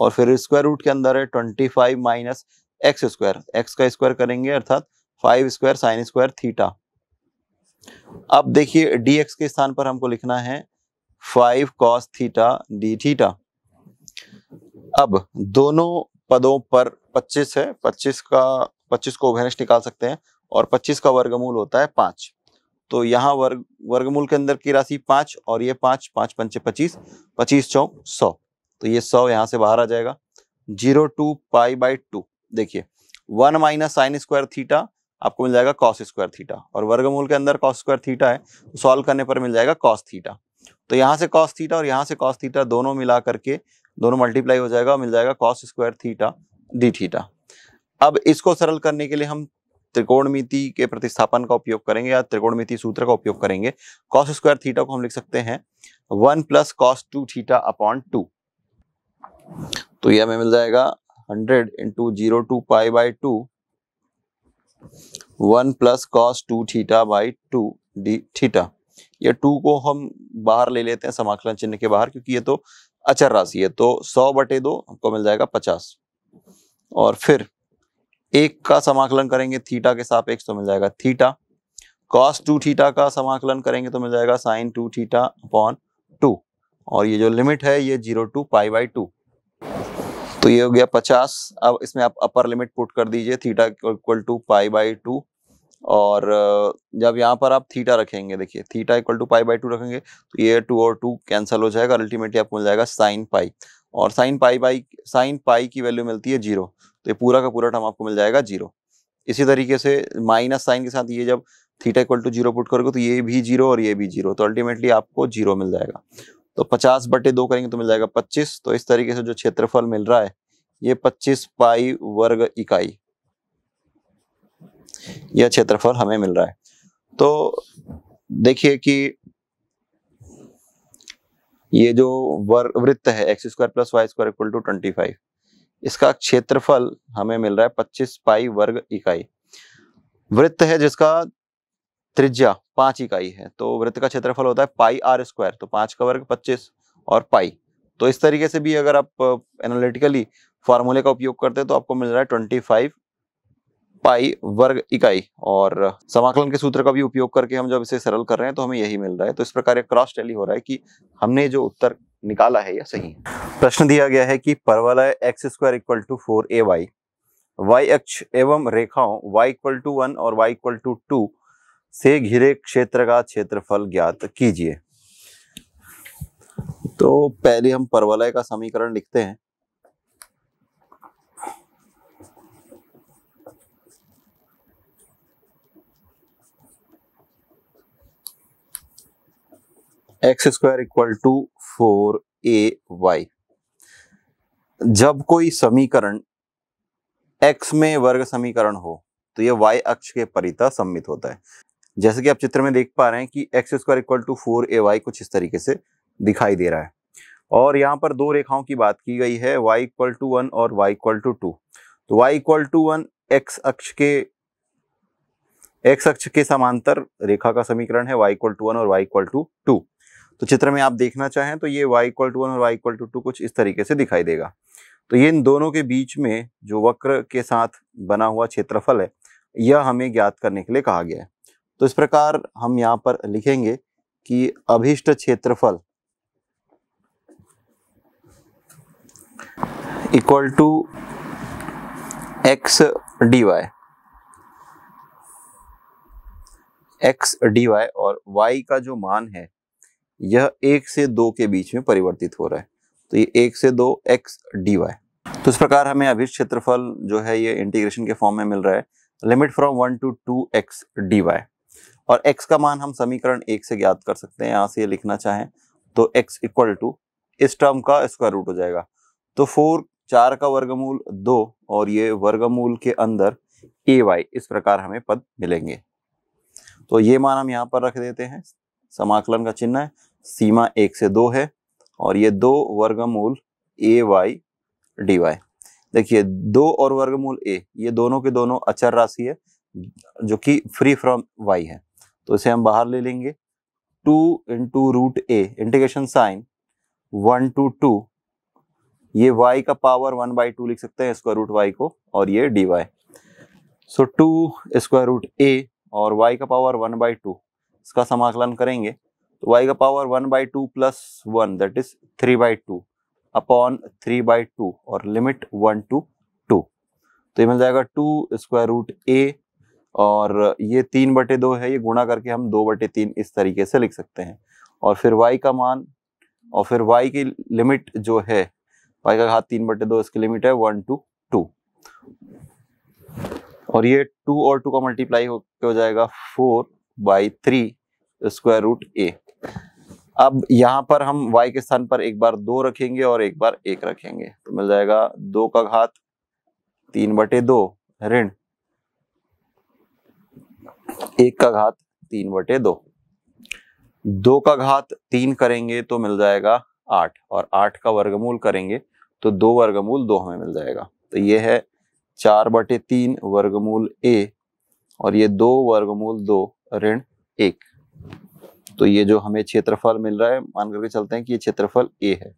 और फिर स्क्वायर रूट के अंदर है twenty five minus x square x का स्क्वायर करेंगे अर्थात five square sine square theta अब देखिए डीएक्स के स्थान पर हमको लिखना है five cos theta d theta अब दोनों पदों पर 25 है 25 का 25 को ओवेनिश निकाल सकते हैं और 25 का वर्गमूल होता है पाँच तो यहाँ वर्ग वर्गमूल के अंदर की राशि पाँच और ये पाँच पाँच पंचे पच्चीस पच्चीस चौ सौ तो ये सौ यहाँ से बाहर आ जाएगा zero to pi by two देखिए one minus sine square theta आपको मिल जाएगा कॉस स्क्वायर थीटा और वर्गमूल के अंदर कॉस स्क्वायर थीटा है तो सॉल्व करने पर मिल जाएगा कॉस थीटा तो यहाँ से कॉस थीटा और यहाँ से कॉस थीटा दोनों मिला करके दोनों मल्टीप्लाई हो जाएगा मिल जाएगा cos square theta d theta अब इसको सरल करने के लिए हम त्रिकोणमिति के प्रतिस्थापन का उपयोग करेंगे या त्रिकोणमिति सूत्र का उपयोग करेंगे कॉस स्क्वायर थीटा को हम लिख सकते हैं one plus cos two theta upon two तो यह हमें मिल जाएगा hundred into zero to pi by two one plus cos two theta by two d theta ये टू को हम बाहर ले लेते हैं समाकलन चिन्ह के बाहर क्योंकि ये तो अचर राशि है तो सौ बटे दो हमको मिल जाएगा पचास और फिर एक का समाकलन करेंगे थीटा के सापेक्ष तो मिल जाएगा थीटा कॉस टू थीटा का समाकलन करेंगे तो मिल जाएगा sine two theta upon two और ये जो लिमिट है ये zero to pi by two तो ये हो गया पचास अब इसमें आप अपर लिमिट पुट कर दीजिए theta equal to pi by two और जब यहाँ पर आप थीटा रखेंगे देखिए theta equal to pi by two रखेंगे तो ये टू और टू कैंसिल हो जाएगा अल्टीमेटली आपको मिल जाएगा साइन पाई और sine pi by sine pi की वैल्यू मिलती है जीरो तो ये पूरा का पूरा टर्म आपको मिल जाएगा जीरो इसी तरीके से माइनस साइन के साथ ये जब theta equal to zero put करोगे तो ये भी जीरो और ये भी जीरो तो अल्टीमेटली आपको जीरो मिल जाएगा तो पचास बटे दो करेंगे तो मिल जाएगा पच्चीस तो इस तरीके से जो क्षेत्रफल मिल रहा है ये पच्चीस पाई वर्ग इकाई यह क्षेत्रफल हमें मिल रहा है तो देखिए कि ये जो वर्ग वृत्त है x square plus y square equal to twenty five इसका क्षेत्रफल हमें मिल रहा है पच्चीस पाई वर्ग इकाई वृत्त है जिसका त्रिज्या पांच इकाई है तो वृत्त का क्षेत्रफल होता है पाई आर स्क्वायर तो पांच का वर्ग पच्चीस और पाई तो इस तरीके से भी अगर आप एनालिटिकली फार्मूले का उपयोग करते हैं तो आपको मिल रहा है ट्वेंटी फाइव पाई वर्ग इकाई और समाकलन के सूत्र का भी उपयोग करके हम जब इसे सरल कर रहे हैं तो हमें यही मिल रहा है तो इस प्रकार क्रॉस टैली हो रहा है कि हमने जो उत्तर निकाला है या सही है प्रश्न दिया गया है कि परवलय x square equal to four a y y x एवं रेखाओं वाई इक्वल टू वन और वाई इक्वल टू टू से घिरे क्षेत्र का क्षेत्रफल ज्ञात कीजिए तो पहले हम परवलय का समीकरण लिखते हैं x square equal to four a y जब कोई समीकरण x में वर्ग समीकरण हो तो यह वाई अक्ष के परिता सम्मित होता है जैसे कि आप चित्र में देख पा रहे हैं कि x square equal to four a y कुछ इस तरीके से दिखाई दे रहा है और यहाँ पर दो रेखाओं की बात की गई है y इक्वल टू वन और y इक्वल टू टू तो y equal to one x अक्ष के एक्स अक्ष के समांतर रेखा का समीकरण है y इक्वल टू वन और y इक्वल टू टू तो चित्र में आप देखना चाहें तो ये y इक्वल टू वन और y इक्वल टू टू कुछ इस तरीके से दिखाई देगा तो ये इन दोनों के बीच में जो वक्र के साथ बना हुआ क्षेत्रफल है यह हमें ज्ञात करने के लिए कहा गया है तो इस प्रकार हम यहाँ पर लिखेंगे कि अभिष्ट क्षेत्रफल equal to x d y x d y और वाई का जो मान है यह एक से दो के बीच में परिवर्तित हो रहा है तो ये एक से दो एक्स डी वाई तो इस प्रकार हमें अभिष्ट क्षेत्रफल जो है ये इंटीग्रेशन के फॉर्म में मिल रहा है limit from one to two x d y और एक्स का मान हम समीकरण एक से ज्ञात कर सकते हैं यहाँ से लिखना चाहें तो एक्स इक्वल टू इस टर्म का स्क्वायर रूट हो जाएगा तो फोर चार का वर्गमूल दो और ये वर्गमूल के अंदर ए वाई इस प्रकार हमें पद मिलेंगे तो ये मान हम यहाँ पर रख देते हैं समाकलन का चिन्ह है सीमा एक से दो है और ये दो वर्गमूल ए वाई डी वाई देखिए दो और वर्गमूल ए ये दोनों के दोनों अचर राशि है जो कि फ्री फ्रॉम वाई है तो इसे हम बाहर ले लेंगे two into root a integration sign one to two ये वाई का पावर वन बाई टू लिख सकते हैं स्क्वायर रूट वाई को और ये d y so two square root a और वाई का पावर वन बाई टू इसका समाकलन करेंगे तो y का power one by two plus one that is three by two upon three by two और लिमिट वन टू टू तो ये मिल जाएगा टू स्क्वायर रूट ए और ये तीन बटे दो है ये गुणा करके हम दो बटे तीन इस तरीके से लिख सकते हैं और फिर वाई का मान और फिर वाई की लिमिट जो है वाई का घात तीन बटे दो इसकी लिमिट है वन टू टू और ये टू और टू का मल्टीप्लाई होकर हो जाएगा four by three square root a अब यहां पर हम y के स्थान पर एक बार दो रखेंगे और एक बार एक रखेंगे तो मिल जाएगा दो का घात तीन बटे दो ऋण एक का घात तीन बटे दो दो का घात तीन करेंगे तो मिल जाएगा आठ और आठ का वर्गमूल करेंगे तो दो वर्गमूल दो हमें मिल जाएगा तो ये है चार बटे तीन वर्गमूल ए और ये दो वर्गमूल दो ऋण एक तो ये जो हमें क्षेत्रफल मिल रहा है मान करके चलते हैं कि ये क्षेत्रफल ए है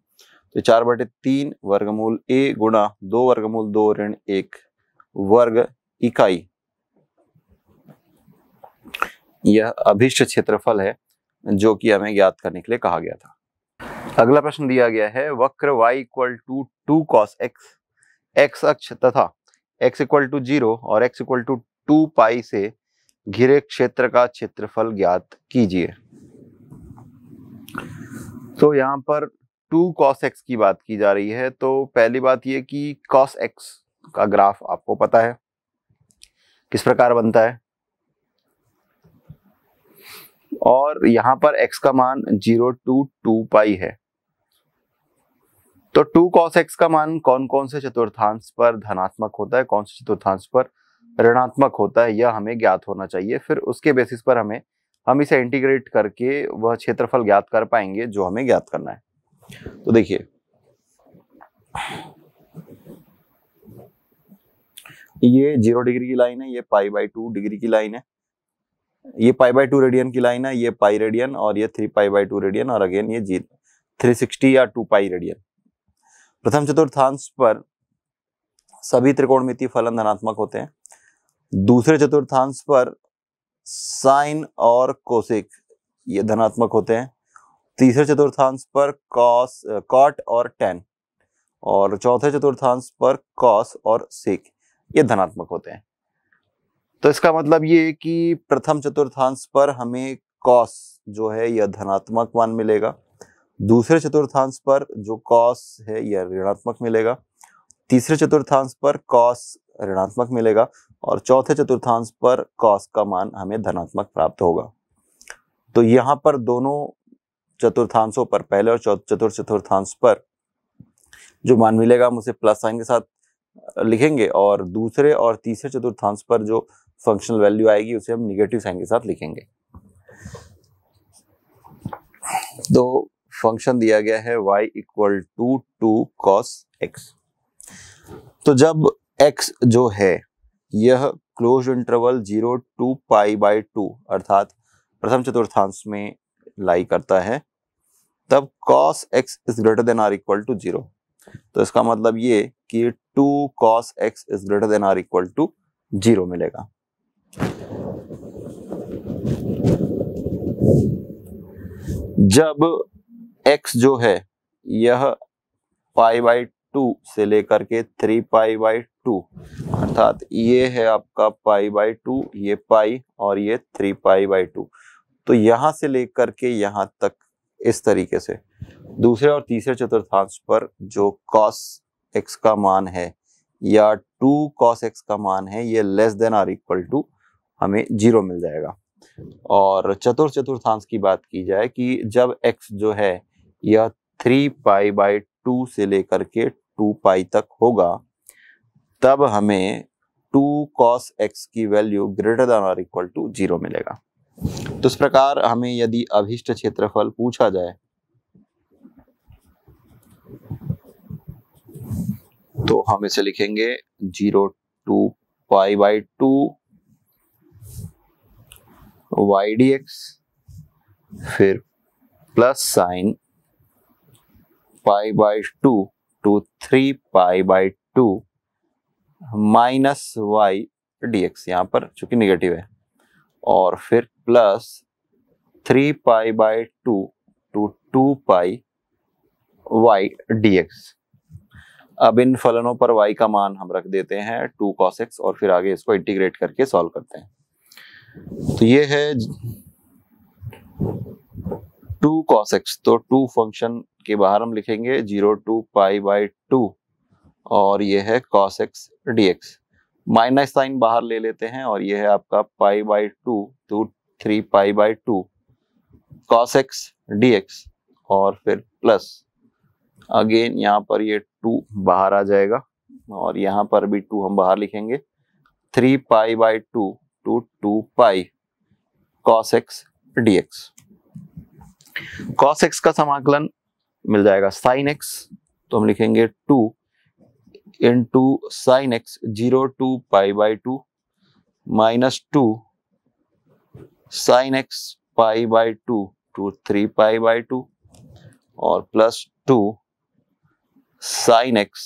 तो चार बटे तीन वर्गमूल ए गुणा दो वर्गमूल दो ऋण एक वर्ग इकाई यह अभिष्ट क्षेत्रफल है जो कि हमें ज्ञात करने के लिए कहा गया था अगला प्रश्न दिया गया है वक्र y equal to two cos x x अक्ष तथा x इक्वल टू जीरो और x equal to two pi से घिरे क्षेत्र का क्षेत्रफल ज्ञात कीजिए तो यहाँ पर टू कॉस एक्स की बात की जा रही है तो पहली बात यह कि कॉस एक्स का ग्राफ आपको पता है किस प्रकार बनता है और यहाँ पर x का मान जीरो टू टू पाई है तो टू कॉस एक्स का मान कौन कौन से चतुर्थांश पर धनात्मक होता है कौन से चतुर्थांश पर ऋणात्मक होता है यह हमें ज्ञात होना चाहिए फिर उसके बेसिस पर हमें हम इसे इंटीग्रेट करके वह क्षेत्रफल ज्ञात कर पाएंगे जो हमें ज्ञात करना है तो देखिए ये जीरो डिग्री की लाइन है ये पाई बाई टू डिग्री की लाइन है ये पाई बाई टू रेडियन की लाइन है ये पाई रेडियन और ये three pi by two radian और अगेन ये जी थ्री सिक्सटी या टू पाई रेडियन प्रथम चतुर्थांश पर सभी त्रिकोणमिति फलन धनात्मक होते हैं दूसरे चतुर्थांश पर साइन और कोसिक ये धनात्मक होते हैं तीसरे चतुर्थांश पर कॉस कॉट और टेन और चौथे चतुर्थांश पर कॉस और सिक ये धनात्मक होते हैं तो इसका मतलब ये कि प्रथम चतुर्थांश पर हमें कॉस जो है यह धनात्मक मान मिलेगा दूसरे चतुर्थांश पर जो कॉस है यह ऋणात्मक मिलेगा तीसरे चतुर्थांश पर कॉस ऋणात्मक मिलेगा और चौथे चतुर्थांश पर कॉस का मान हमें धनात्मक प्राप्त होगा तो यहां पर दोनों चतुर्थांशों पर पहले और चतुर्थ चतुर्थांश पर जो मान मिलेगा हम उसे प्लस साइन के साथ लिखेंगे और दूसरे और तीसरे चतुर्थांश पर जो फंक्शनल वैल्यू आएगी उसे हम निगेटिव साइन के साथ लिखेंगे तो फंक्शन दिया गया है y equal to two cos x तो जब x जो है यह close interval zero to pi by two अर्थात प्रथम चतुर्थांश में लाई करता है तब cos x is greater than or equal to zero तो इसका मतलब ये कि two cos x is greater than or equal to zero मिलेगा जब एक्स जो है यह पाई बाई टू से लेकर के थ्री पाई बाई टू अर्थात ये है आपका पाई बाई टू ये पाई और ये थ्री पाई बाई टू तो यहां से लेकर के यहाँ तक इस तरीके से दूसरे और तीसरे चतुर्थांश पर जो कॉस एक्स का मान है या टू कॉस एक्स का मान है ये less than or equal to हमें जीरो मिल जाएगा और चतुर्थ चतुर्थांश की बात की जाए कि जब एक्स जो है यह थ्री पाई बाई टू से लेकर के टू पाई तक होगा तब हमें टू कॉस एक्स की वैल्यू ग्रेटर देन और इक्वल टू जीरो मिलेगा तो इस प्रकार हमें यदि अभिष्ट क्षेत्रफल पूछा जाए तो हम इसे लिखेंगे zero to pi by two y d x फिर plus sign pi by two to three pi by two minus y d x यहाँ पर चूंकि निगेटिव है और फिर plus three pi by two to two pi y d x अब इन फलनों पर y का मान हम रख देते हैं टू cos x और फिर आगे इसको इंटीग्रेट करके सॉल्व करते हैं तो ये है टू cos x तो टू फंक्शन के बाहर हम लिखेंगे zero to pi by two और ये है cos x D x minus sign बाहर ले लेते हैं और ये है आपका pi by two to three pi by two cos x D x और फिर प्लस अगेन यहाँ पर ये टू बाहर आ जाएगा और यहाँ पर भी टू हम बाहर लिखेंगे three pi by two to two pi cos x D x cos x का समाकलन मिल जाएगा साइन एक्स तो हम लिखेंगे two in two sine x zero to pi by two minus two sine x pi by two to three pi by two और plus two sine x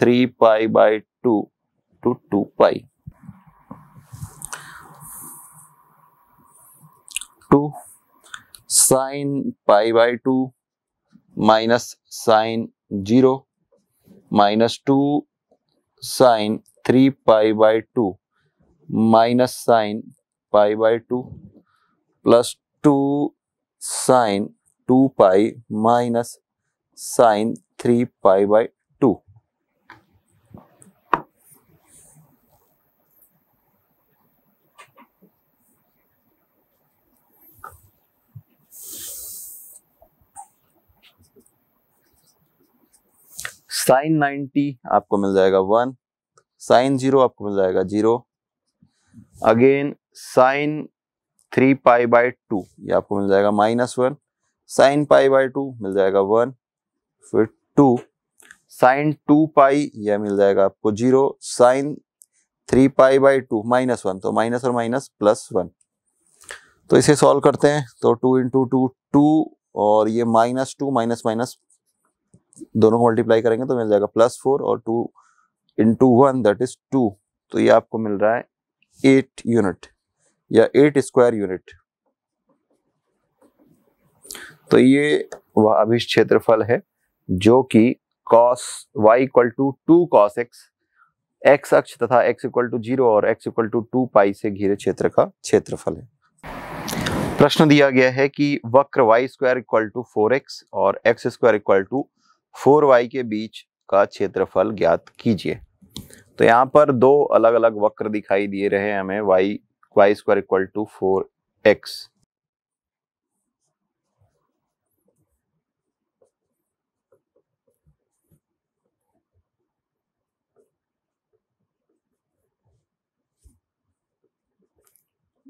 three pi by two to two pi two sine pi by two minus sine 0 minus 2 sine 3 pi by 2 minus sine pi by 2 plus 2 sine 2 pi minus sine 3 pi by sine ninety आपको मिल जाएगा one sine zero आपको मिल जाएगा zero again sine three pi by two ये आपको मिल जाएगा minus one sine pi by two मिल जाएगा वन फिर टू साइन टू पाई यह मिल जाएगा आपको zero sine three pi by two minus one तो माइनस और माइनस प्लस वन तो इसे सॉल्व करते हैं तो टू इंटू टू टू और ये माइनस टू माइनस माइनस दोनों को मल्टीप्लाई करेंगे तो मिल जाएगा प्लस फोर और two in two one that is two तो ये आपको मिल रहा है एट यूनिट या एट स्क्वायर यूनिट तो ये वह अभी क्षेत्रफल है जो कि cos y equal to two cos x x अक्ष तथा एक्स इक्वल टू जीरो और x equal to two pi से घिरे क्षेत्र का क्षेत्रफल है प्रश्न दिया गया है कि वक्र y square equal to four x और x square equal to four y के बीच का क्षेत्रफल ज्ञात कीजिए तो यहाँ पर दो अलग अलग वक्र दिखाई दिए रहे हैं हमें y y square equal to four x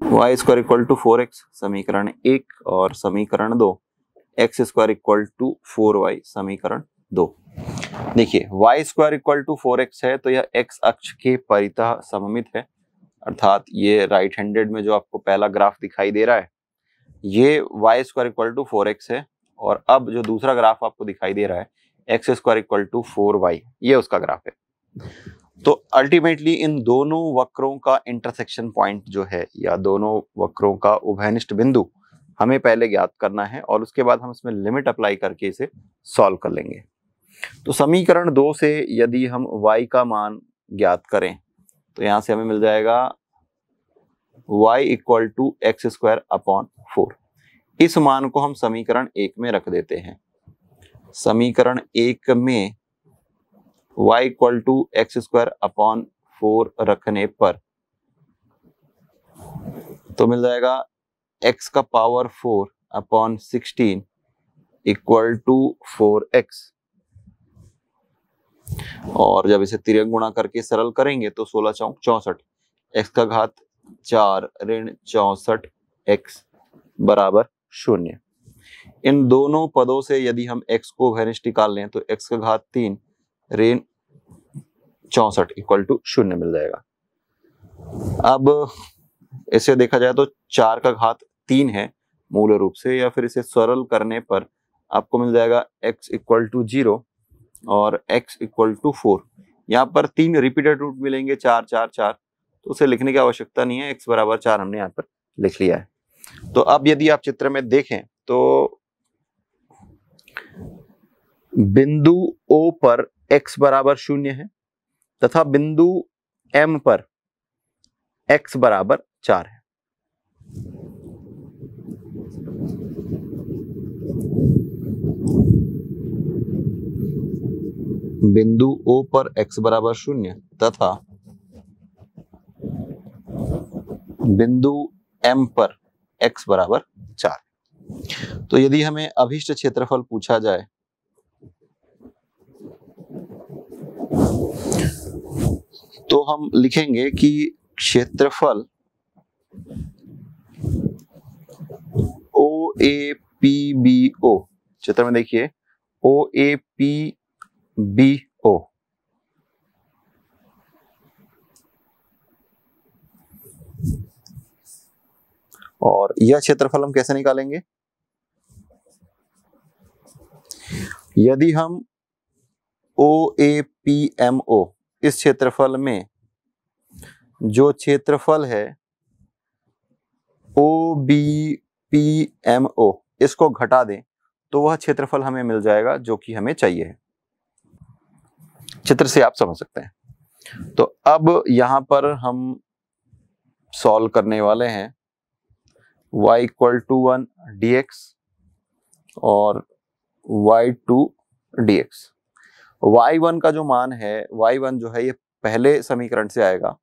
y square equal to four x समीकरण एक और समीकरण दो x square equal to four y समीकरण दो देखिए y square equal to four x है तो यह एक्स अक्ष के परिता सममित है अर्थात ये राइट हैंडेड में जो आपको पहला ग्राफ दिखाई दे रहा है ये y square equal to four x है और अब जो दूसरा ग्राफ आपको दिखाई दे रहा है x square equal to four y ये उसका ग्राफ है तो अल्टीमेटली इन दोनों वक्रों का इंटरसेक्शन पॉइंट जो है या दोनों वक्रों का उभयनिष्ठ बिंदु हमें पहले ज्ञात करना है और उसके बाद हम इसमें लिमिट अप्लाई करके इसे सॉल्व कर लेंगे तो समीकरण दो से यदि हम y का मान ज्ञात करें तो यहां से हमें मिल जाएगा y equal to x square upon four इस मान को हम समीकरण एक में रख देते हैं समीकरण एक में y equal to x square upon four रखने पर तो मिल जाएगा x का power four upon sixteen equal to four x और जब इसे तिरक गुणा करके सरल करेंगे तो सोलह चौक चौसठ एक्स का घात चार ऋण चौसठ एक्स बराबर शून्य इन दोनों पदों से यदि हम एक्स को वैनिश निकाल लें तो एक्स का घात तीन ऋण चौसठ इक्वल टू शून्य मिल जाएगा अब इसे देखा जाए तो चार का घात तीन है मूल रूप से या फिर इसे सरल करने पर आपको मिल जाएगा x इक्वल टू जीरो और x इक्वल टू फोर यहाँ पर तीन रिपीटेड रूट मिलेंगे चार चार चार तो उसे लिखने की आवश्यकता नहीं है x बराबर चार हमने यहाँ पर लिख लिया है तो अब यदि आप चित्र में देखें तो बिंदु O पर x बराबर शून्य है तथा बिंदु M पर x बराबर चार है बिंदु ओ पर एक्स बराबर शून्य तथा बिंदु एम पर एक्स बराबर चार तो यदि हमें अभिष्ट क्षेत्रफल पूछा जाए तो हम लिखेंगे कि क्षेत्रफल ओ ए पी बी ओ चित्र में देखिए ओ ए पी बी ओ और यह क्षेत्रफल हम कैसे निकालेंगे यदि हम ओ ए पी एम ओ इस क्षेत्रफल में जो क्षेत्रफल है O B P M O इसको घटा दें तो वह क्षेत्रफल हमें मिल जाएगा जो कि हमें चाहिए है चित्र से आप समझ सकते हैं तो अब यहां पर हम सॉल्व करने वाले हैं y equal to one d और y two d x y one का जो मान है y1 जो है ये पहले समीकरण से आएगा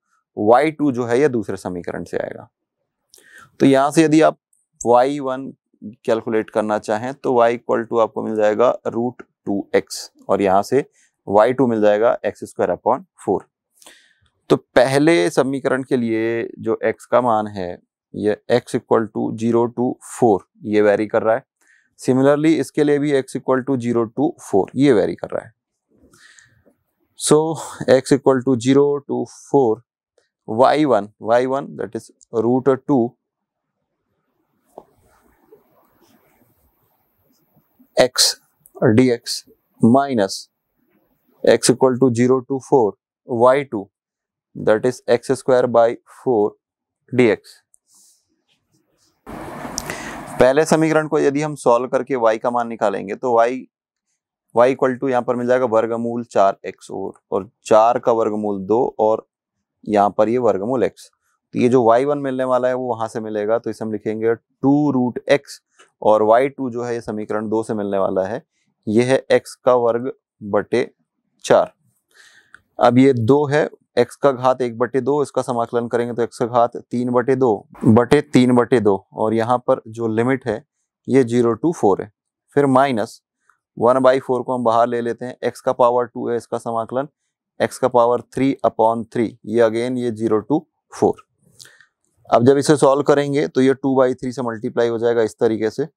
वाई टू जो है ये दूसरे समीकरण से आएगा तो यहां से यदि आप वाई वन कैलकुलेट करना चाहें तो y इक्वल टू आपको मिल जाएगा रूट टू एक्स और यहां से वाई टू मिल जाएगा एक्स स्क्वायर अपॉन फोर तो पहले समीकरण के लिए जो एक्स का मान है ये x equal to zero to four ये वेरी कर रहा है सिमिलरली इसके लिए भी x equal to zero to four ये वेरी कर रहा है so x equal to zero to four y one y one that is root two x D x minus x equal to 0 to 4 y2 that is x square by 4 dx पहले समीकरण को यदि हम solve करके y का मान निकालेंगे तो y y इक्वल टू यहाँ पर मिल जाएगा वर्गमूल चार एक्स और और चार का वर्गमूल दो और यहाँ पर ये वर्गमूल x तो ये जो y1 मिलने वाला है वो वहां से मिलेगा तो इसे हम लिखेंगे टू रूट एक्स और y2 जो है ये समीकरण दो से मिलने वाला है ये है x का वर्ग बटे चार अब ये दो है एक्स का घात एक बटे दो इसका समाकलन करेंगे तो एक्स का घात तीन बटे दो बटे तीन बटे दो और यहाँ पर जो लिमिट है ये जीरो टू फोर है फिर माइनस वन बाई फोर को हम बाहर ले लेते हैं एक्स का पावर टू है इसका समाकलन एक्स का पावर थ्री अपॉन थ्री ये अगेन ये जीरो टू फोर अब जब इसे सॉल्व करेंगे तो ये टू बाई थ्री से मल्टीप्लाई हो जाएगा इस तरीके से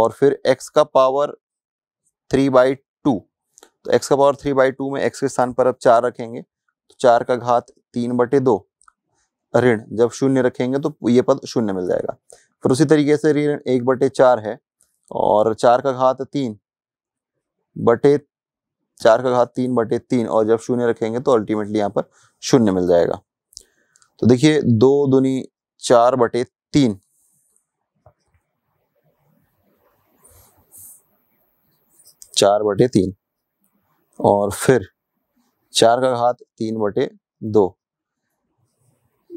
और फिर एक्स का पावर थ्री बाई तो एक्स का पावर थ्री बाई टू में एक्स के स्थान पर अब चार रखेंगे तो चार का घात तीन बटे दो ऋण जब शून्य रखेंगे तो ये पद शून्य मिल जाएगा फिर उसी तरीके से ऋण एक बटे चार है और चार का घात तीन बटे चार का घात तीन बटे तीन और जब शून्य रखेंगे तो अल्टीमेटली यहाँ पर शून्य मिल जाएगा तो देखिए दो दुनी चार बटे तीन चार बटे तीन और फिर चार का घात तीन बटे दो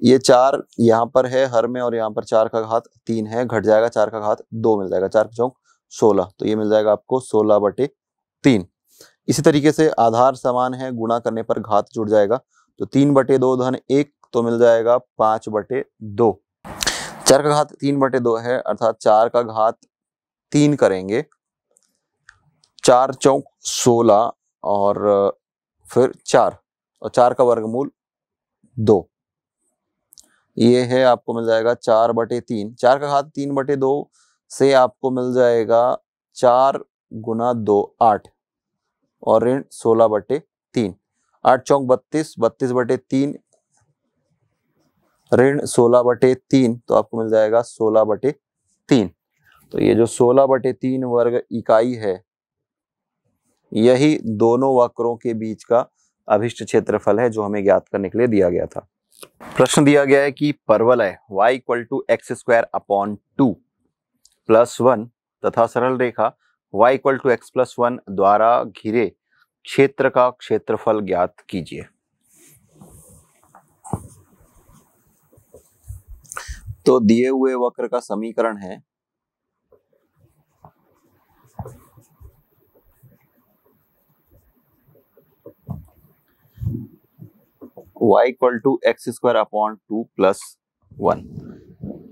ये चार यहाँ पर है हर में और यहाँ पर चार का घात तीन है घट जाएगा चार का घात दो मिल जाएगा चार चौक सोलह तो ये मिल जाएगा आपको सोलह बटे तीन इसी तरीके से आधार समान है गुणा करने पर घात जुड़ जाएगा तो तीन बटे दो धन एक तो मिल जाएगा पांच बटे दो चार का घात तीन बटे दो है अर्थात चार का घात तीन करेंगे चार चौक सोलह और फिर चार और चार का वर्गमूल दो ये है आपको मिल जाएगा चार बटे तीन चार का घात तीन बटे दो से आपको मिल जाएगा चार गुना दो आठ और ऋण सोलह बटे तीन आठ चौक बत्तीस बत्तीस बटे तीन ऋण सोलह बटे तीन तो आपको मिल जाएगा सोलह बटे तीन तो ये जो सोलह बटे तीन वर्ग इकाई है यही दोनों वक्रों के बीच का अभिष्ट क्षेत्रफल है जो हमें ज्ञात करने के लिए दिया गया था प्रश्न दिया गया है कि है y equal to x square upon two plus one तथा सरल रेखा y equal to x plus one द्वारा घिरे क्षेत्र का क्षेत्रफल ज्ञात कीजिए तो दिए हुए वक्र का समीकरण है y equal to x square upon two plus one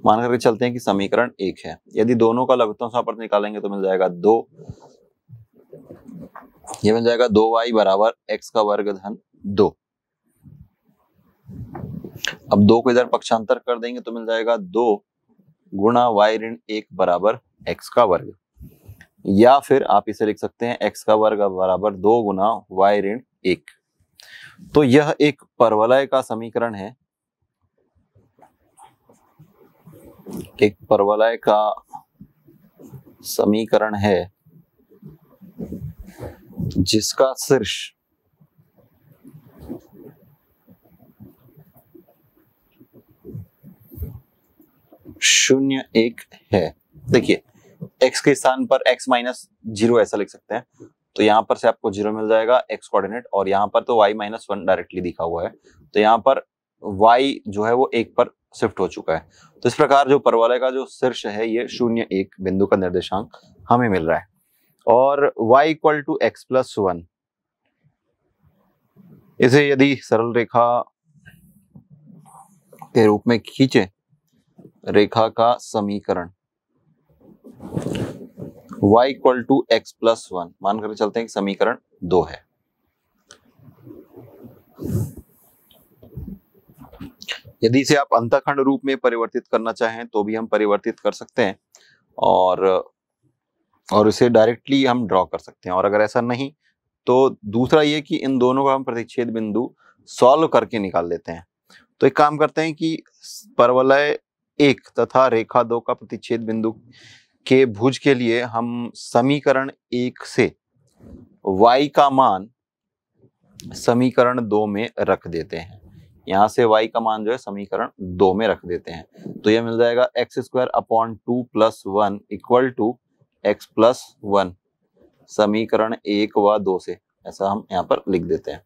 मान करके चलते हैं कि समीकरण एक है यदि दोनों का लगता सापर्थ निकालेंगे तो मिल जाएगा दो ये मिल जाएगा दो वाई बराबर एक्स का वर्ग धन दो अब दो को इधर पक्षांतर कर देंगे तो मिल जाएगा दो गुणा वाई ऋण एक बराबर एक्स का वर्ग या फिर आप इसे लिख सकते हैं एक्स का वर्ग बराबर दो गुना वाई ऋण एक तो यह एक परवलय का समीकरण है एक परवलय का समीकरण है जिसका शीर्ष शून्य एक है देखिए x के स्थान पर x माइनस जीरो ऐसा लिख सकते हैं तो यहाँ पर से आपको जीरो मिल जाएगा एक्स कोऑर्डिनेट और यहाँ पर तो वाई माइनस वन डायरेक्टली दिखा हुआ है तो यहाँ पर वाई जो है वो एक पर शिफ्ट हो चुका है तो इस प्रकार जो परवलय का जो शीर्ष है ये शून्य एक बिंदु का निर्देशांक हमें मिल रहा है और y equal to x plus one इसे यदि सरल रेखा के रूप में खींचे रेखा का समीकरण y equal to x plus one मानकर चलते हैं कि समीकरण दो है यदि इसे आप अंतखंड रूप में परिवर्तित करना चाहें तो भी हम परिवर्तित कर सकते हैं और और इसे डायरेक्टली हम ड्रॉ कर सकते हैं और अगर ऐसा नहीं तो दूसरा ये कि इन दोनों का हम प्रतिच्छेद बिंदु सॉल्व करके निकाल लेते हैं तो एक काम करते हैं कि परवलय एक तथा रेखा दो का प्रतिच्छेद बिंदु के भुज के लिए हम समीकरण एक से y का मान समीकरण दो में रख देते हैं यहां से y का मान जो है समीकरण दो में रख देते हैं तो यह मिल जाएगा x square upon two plus one equal to x plus one समीकरण एक व दो से ऐसा हम यहाँ पर लिख देते हैं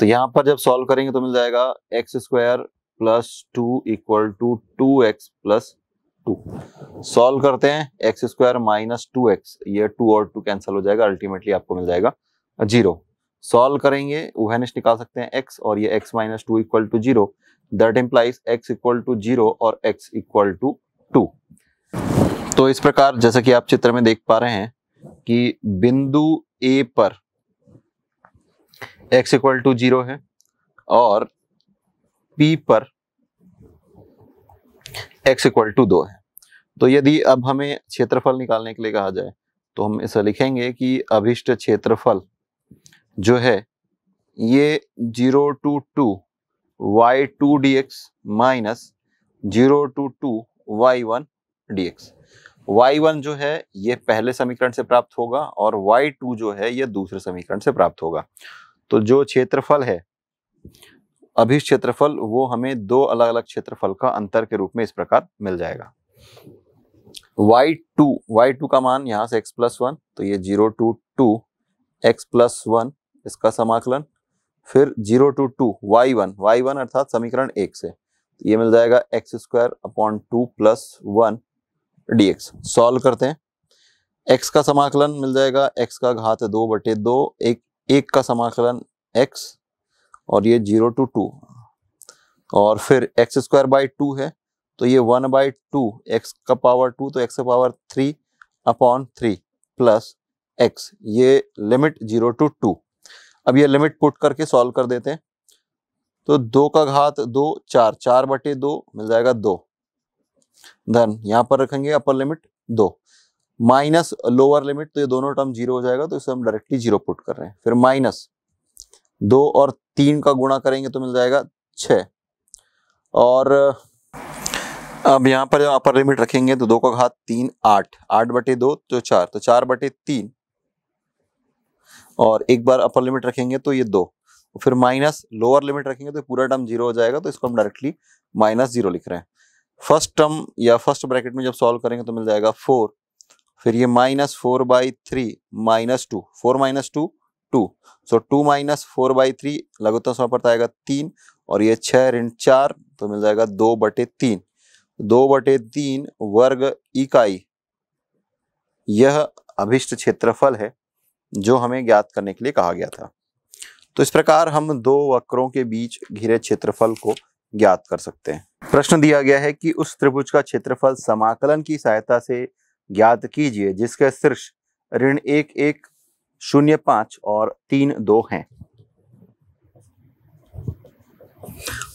तो यहां पर जब सॉल्व करेंगे तो मिल जाएगा x square plus two equal to two x plus two solve करते हैं x square minus two x ये टू और टू कैंसिल हो जाएगा अल्टीमेटली आपको मिल जाएगा जीरो सॉल्व करेंगे वहनिश निकाल सकते हैं एक्स और ये x minus two equal to zero that implies x equal to zero और एक्स इक्वल टू टू तो इस प्रकार जैसा कि आप चित्र में देख पा रहे हैं कि बिंदु ए पर एक्स इक्वल टू जीरो है और पी पर एक्स इक्वल टू दो है तो यदि अब हमें क्षेत्रफल निकालने के लिए कहा जाए तो हम इसे लिखेंगे कि अभिष्ट क्षेत्रफल जो है ये zero to two y two d x minus zero to two y one d x y one जो है ये पहले समीकरण से प्राप्त होगा और वाई टू जो है ये दूसरे समीकरण से प्राप्त होगा तो जो क्षेत्रफल है अभिष्ट क्षेत्रफल वो हमें दो अलग अलग क्षेत्रफल का अंतर के रूप में इस प्रकार मिल जाएगा वाई टू वाई टू का मान यहां से एक्स प्लस वन तो ये zero to two x plus one इसका समाकलन फिर zero to two y one y one अर्थात समीकरण एक से तो ये मिल जाएगा x square upon two plus one d x solve करते हैं एक्स का समाकलन मिल जाएगा एक्स का घात दो बटे दो एक एक का समाकलन एक्स और ये जीरो टू टू और फिर एक्स स्क्वायर बाई टू है तो ये वन बाई टू एक्स का पावर टू तो एक्स का power three upon three plus x ये लिमिट जीरो टू टू अब ये लिमिट पुट करके सॉल्व कर देते हैं तो दो का घात दो चार चार बटे दो मिल जाएगा दो धन यहां पर रखेंगे अपर लिमिट दो माइनस लोअर लिमिट तो ये दोनों टर्म जीरो हो जाएगा तो इसे हम डायरेक्टली जीरो पुट कर रहे हैं फिर माइनस दो और तीन का गुणा करेंगे तो मिल जाएगा छ और अब यहाँ पर अपर लिमिट रखेंगे तो दो का घात तीन आठ आठ बटे दो तो चार तो चार बटे तीन और एक बार अपर लिमिट रखेंगे तो ये दो फिर माइनस लोअर लिमिट रखेंगे तो पूरा टर्म जीरो हो जाएगा तो इसको हम डायरेक्टली माइनस जीरो लिख रहे हैं फर्स्ट टर्म या फर्स्ट ब्रैकेट में जब सॉल्व करेंगे तो मिल जाएगा फोर फिर ये minus four by three minus two four minus two two so two minus four by three लघुतम समय पर आएगा तीन और ये छः ऋण चार तो मिल जाएगा दो बटे तीन दो बटे तीन वर्ग इकाई यह अभिष्ट क्षेत्रफल है जो हमें ज्ञात करने के लिए कहा गया था तो इस प्रकार हम दो वक्रों के बीच घिरे क्षेत्रफल को ज्ञात कर सकते हैं प्रश्न दिया गया है कि उस त्रिभुज का क्षेत्रफल समाकलन की सहायता से ज्ञात कीजिए जिसके शीर्ष ऋण एक एक शून्य पाँच और तीन दो हैं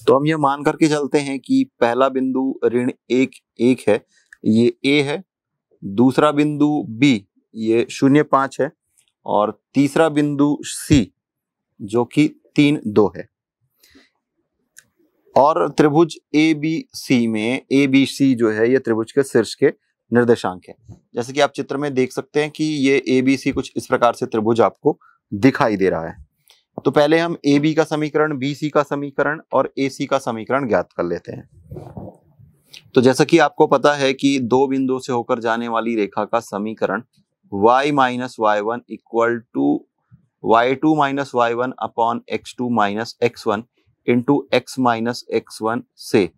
तो हम ये मान करके चलते हैं कि पहला बिंदु ऋण एक एक है ये ए है दूसरा बिंदु बी ये शून्य पांच है और तीसरा बिंदु सी जो कि तीन दो है और त्रिभुज ए बी सी में ए बी सी जो है ये त्रिभुज के शीर्ष के निर्देशांक है जैसे कि आप चित्र में देख सकते हैं कि ये ए बी सी कुछ इस प्रकार से त्रिभुज आपको दिखाई दे रहा है तो पहले हम ए बी का समीकरण बी सी का समीकरण और ए सी का समीकरण ज्ञात कर लेते हैं तो जैसा कि आपको पता है कि दो बिंदुओं से होकर जाने वाली रेखा का समीकरण y minus y one equal to y two minus y one upon x two minus x one into x minus x one से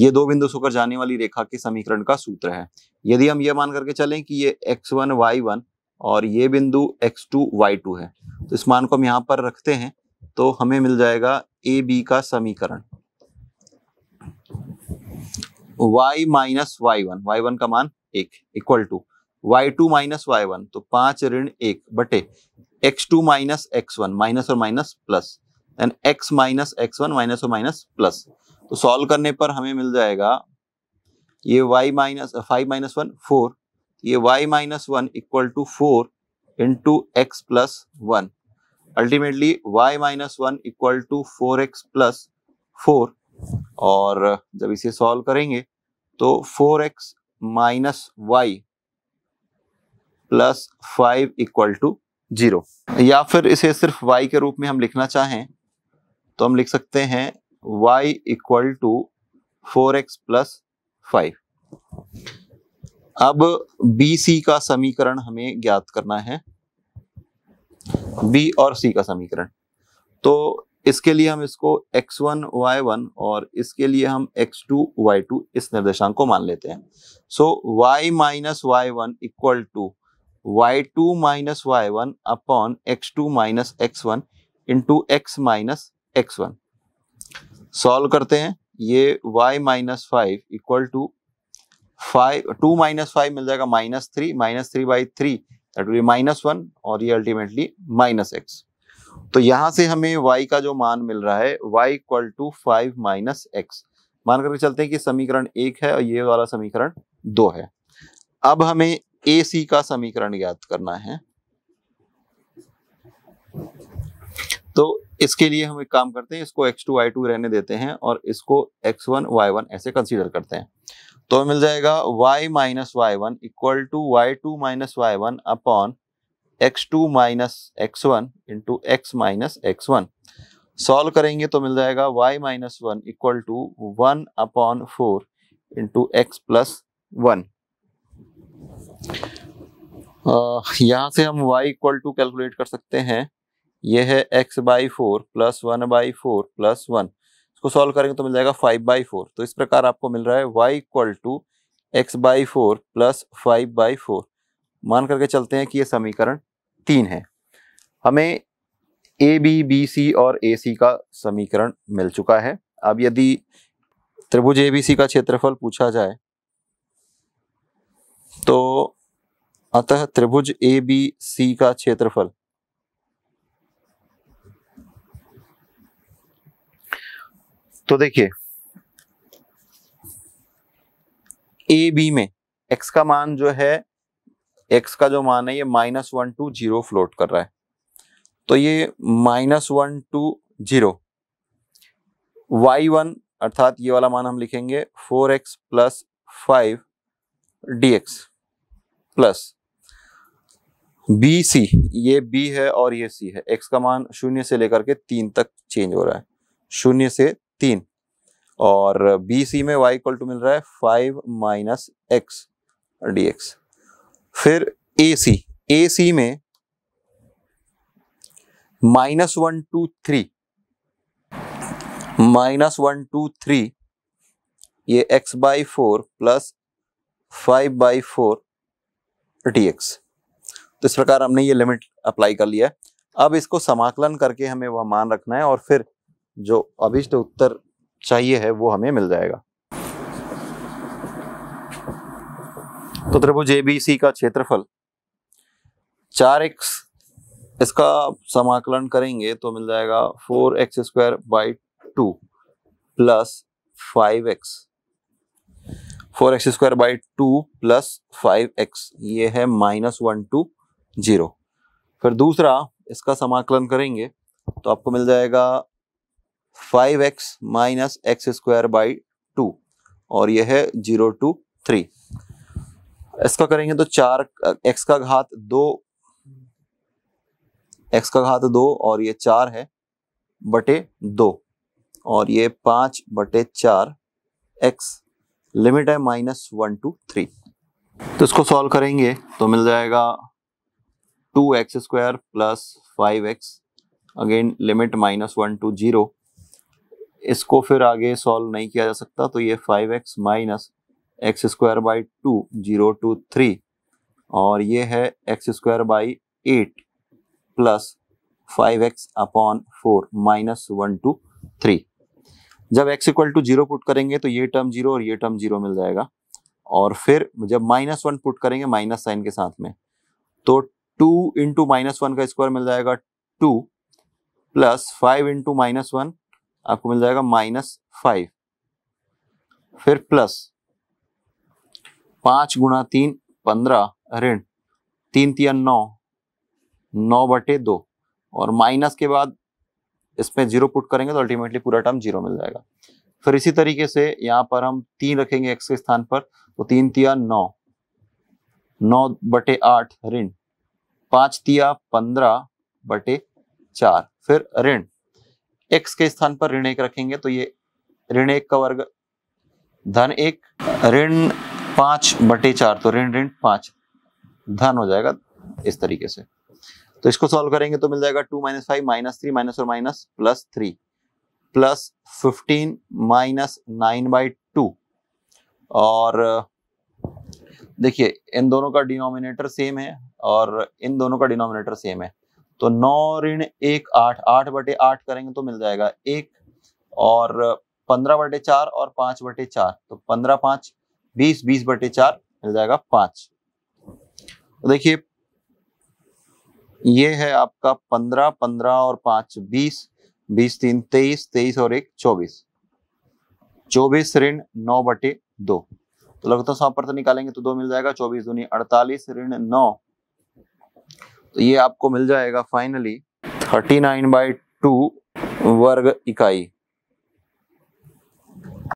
ये दो बिंदु से होकर जाने वाली रेखा के समीकरण का सूत्र है यदि हम ये मान करके चलें कि ये एक्स वन वाई वन और ये बिंदु एक्स टू वाई टू है तो इस मान को हम यहाँ पर रखते हैं तो हमें मिल जाएगा ए बी का समीकरण y minus y one y one का मान एक equal to y two minus y one तो पांच ऋण एक बटे x two minus x one minus और minus plus and x minus x one minus और माइनस प्लस तो सॉल्व करने पर हमें मिल जाएगा ये y minus five minus one four ये y minus one equal to four into x plus one ultimately y minus one equal to four x plus four और uh, जब इसे सॉल्व करेंगे तो four x minus y plus five equal to zero या फिर इसे सिर्फ y के रूप में हम लिखना चाहें तो हम लिख सकते हैं y equal to four x plus five अब बी सी का समीकरण हमें ज्ञात करना है बी और सी का समीकरण तो इसके लिए हम इसको x1 y1 और इसके लिए हम x2 y2 इस निर्देशांक को मान लेते हैं so so, y minus y one equal to y two minus y one upon x two minus x one into x minus x one solve करते हैं ये y minus five equal to five two minus five मिल जाएगा minus three minus three by three that will minus one और ये ultimately minus x तो यहां से हमें y का जो मान मिल रहा है y equal to five minus x मान करके चलते हैं कि समीकरण एक है और ये वाला समीकरण दो है अब हमें ए सी का समीकरण ज्ञात करना है तो इसके लिए हम एक काम करते हैं इसको x2 y2 रहने देते हैं और इसको x1 y1 ऐसे कंसीडर करते हैं तो मिल जाएगा y minus y one equal to y two minus y one upon x two minus x one into x minus x one solve करेंगे तो मिल जाएगा y minus one equal to one upon four into x plus one यहां से हम y equal to calculate कर सकते हैं यह है x by four plus one by four plus one इसको सॉल्व करेंगे तो मिल जाएगा फाइव बाई फोर तो इस प्रकार आपको मिल रहा है y equal to x by four plus five by four मान करके चलते हैं कि ये समीकरण तीन है हमें ए बी बी सी और ए सी का समीकरण मिल चुका है अब यदि त्रिभुज ए बी सी का क्षेत्रफल पूछा जाए तो अतः त्रिभुज ए बी सी का क्षेत्रफल तो देखिए ए बी में एक्स का मान जो है एक्स का जो मान है ये minus one to zero float कर रहा है तो ये minus one to zero y one अर्थात ये वाला मान हम लिखेंगे four x plus five d x plus B C ये बी है और ये सी है एक्स का मान शून्य से लेकर के तीन तक चेंज हो रहा है शून्य से तीन और बी सी में वाई इक्वल टू मिल रहा है five minus x D x फिर ए सी ए सी में minus one to three minus one to three ये x by four plus five by four D x तो इस प्रकार हमने ये लिमिट अप्लाई कर लिया है अब इसको समाकलन करके हमें वह मान रखना है और फिर जो अभिष्ट उत्तर चाहिए है वो हमें मिल जाएगा तो त्रिभुज ए बी सी का क्षेत्रफल चार एक्स इसका समाकलन करेंगे तो मिल जाएगा four x square by two plus five x four x square by two plus five x ये है माइनस वन टू जीरो फिर दूसरा इसका समाकलन करेंगे तो आपको मिल जाएगा five x minus x square by two और यह है जीरो टू थ्री इसका करेंगे तो चार एक्स का घात दो एक्स का घात दो और ये चार है बटे दो और ये पांच बटे चार एक्स लिमिट है माइनस वन टू थ्री तो इसको सॉल्व करेंगे तो मिल जाएगा two x square plus five x again limit minus one to zero इसको फिर आगे सॉल्व नहीं किया जा सकता तो ये five x minus x square by two zero two three और ये है x square by eight plus five x upon four minus one to three जब x equal to zero put करेंगे तो ये टर्म जीरो और ये टर्म जीरो मिल जाएगा और फिर जब माइनस वन पुट करेंगे माइनस साइन के साथ में तो टू इंटू माइनस वन का स्क्वायर मिल जाएगा two plus five into minus one आपको मिल जाएगा माइनस फाइव फिर प्लस पांच गुणा तीन पंद्रह ऋण तीन तीन नौ नौ बटे दो और माइनस के बाद इसमें जीरो पुट करेंगे तो अल्टीमेटली पूरा टर्म जीरो मिल जाएगा फिर इसी तरीके से यहां पर हम तीन रखेंगे एक्स के स्थान पर तो तीन तिया नौ नौ बटे आठ ऋण पांच तिया पंद्रह बटे चार फिर ऋण एक्स के स्थान पर ऋण एक रखेंगे तो ये ऋण एक का वर्ग धन एक ऋण पांच बटे चार तो ऋण ऋण पांच धन हो जाएगा इस तरीके से तो इसको सॉल्व करेंगे तो मिल जाएगा two minus five minus three minus और minus plus three plus fifteen minus nine by two और देखिए इन दोनों का डिनोमिनेटर सेम है और इन दोनों का डिनोमिनेटर सेम है तो नौ ऋण एक आठ आठ बटे आठ करेंगे तो मिल जाएगा एक और पंद्रह बटे चार और पांच बटे चार तो पंद्रह पांच बीस बीस बटे चार मिल जाएगा पांच तो देखिए ये है आपका पंद्रह पंद्रह और पांच बीस बीस तीन तेईस तेईस और एक चौबीस चौबीस ऋण नौ बटे दो तो लगता सौ पर तो निकालेंगे तो दो मिल जाएगा चौबीस दूनी अड़तालीस ऋण नौ तो ये आपको मिल जाएगा finally thirty nine by two वर्ग इकाई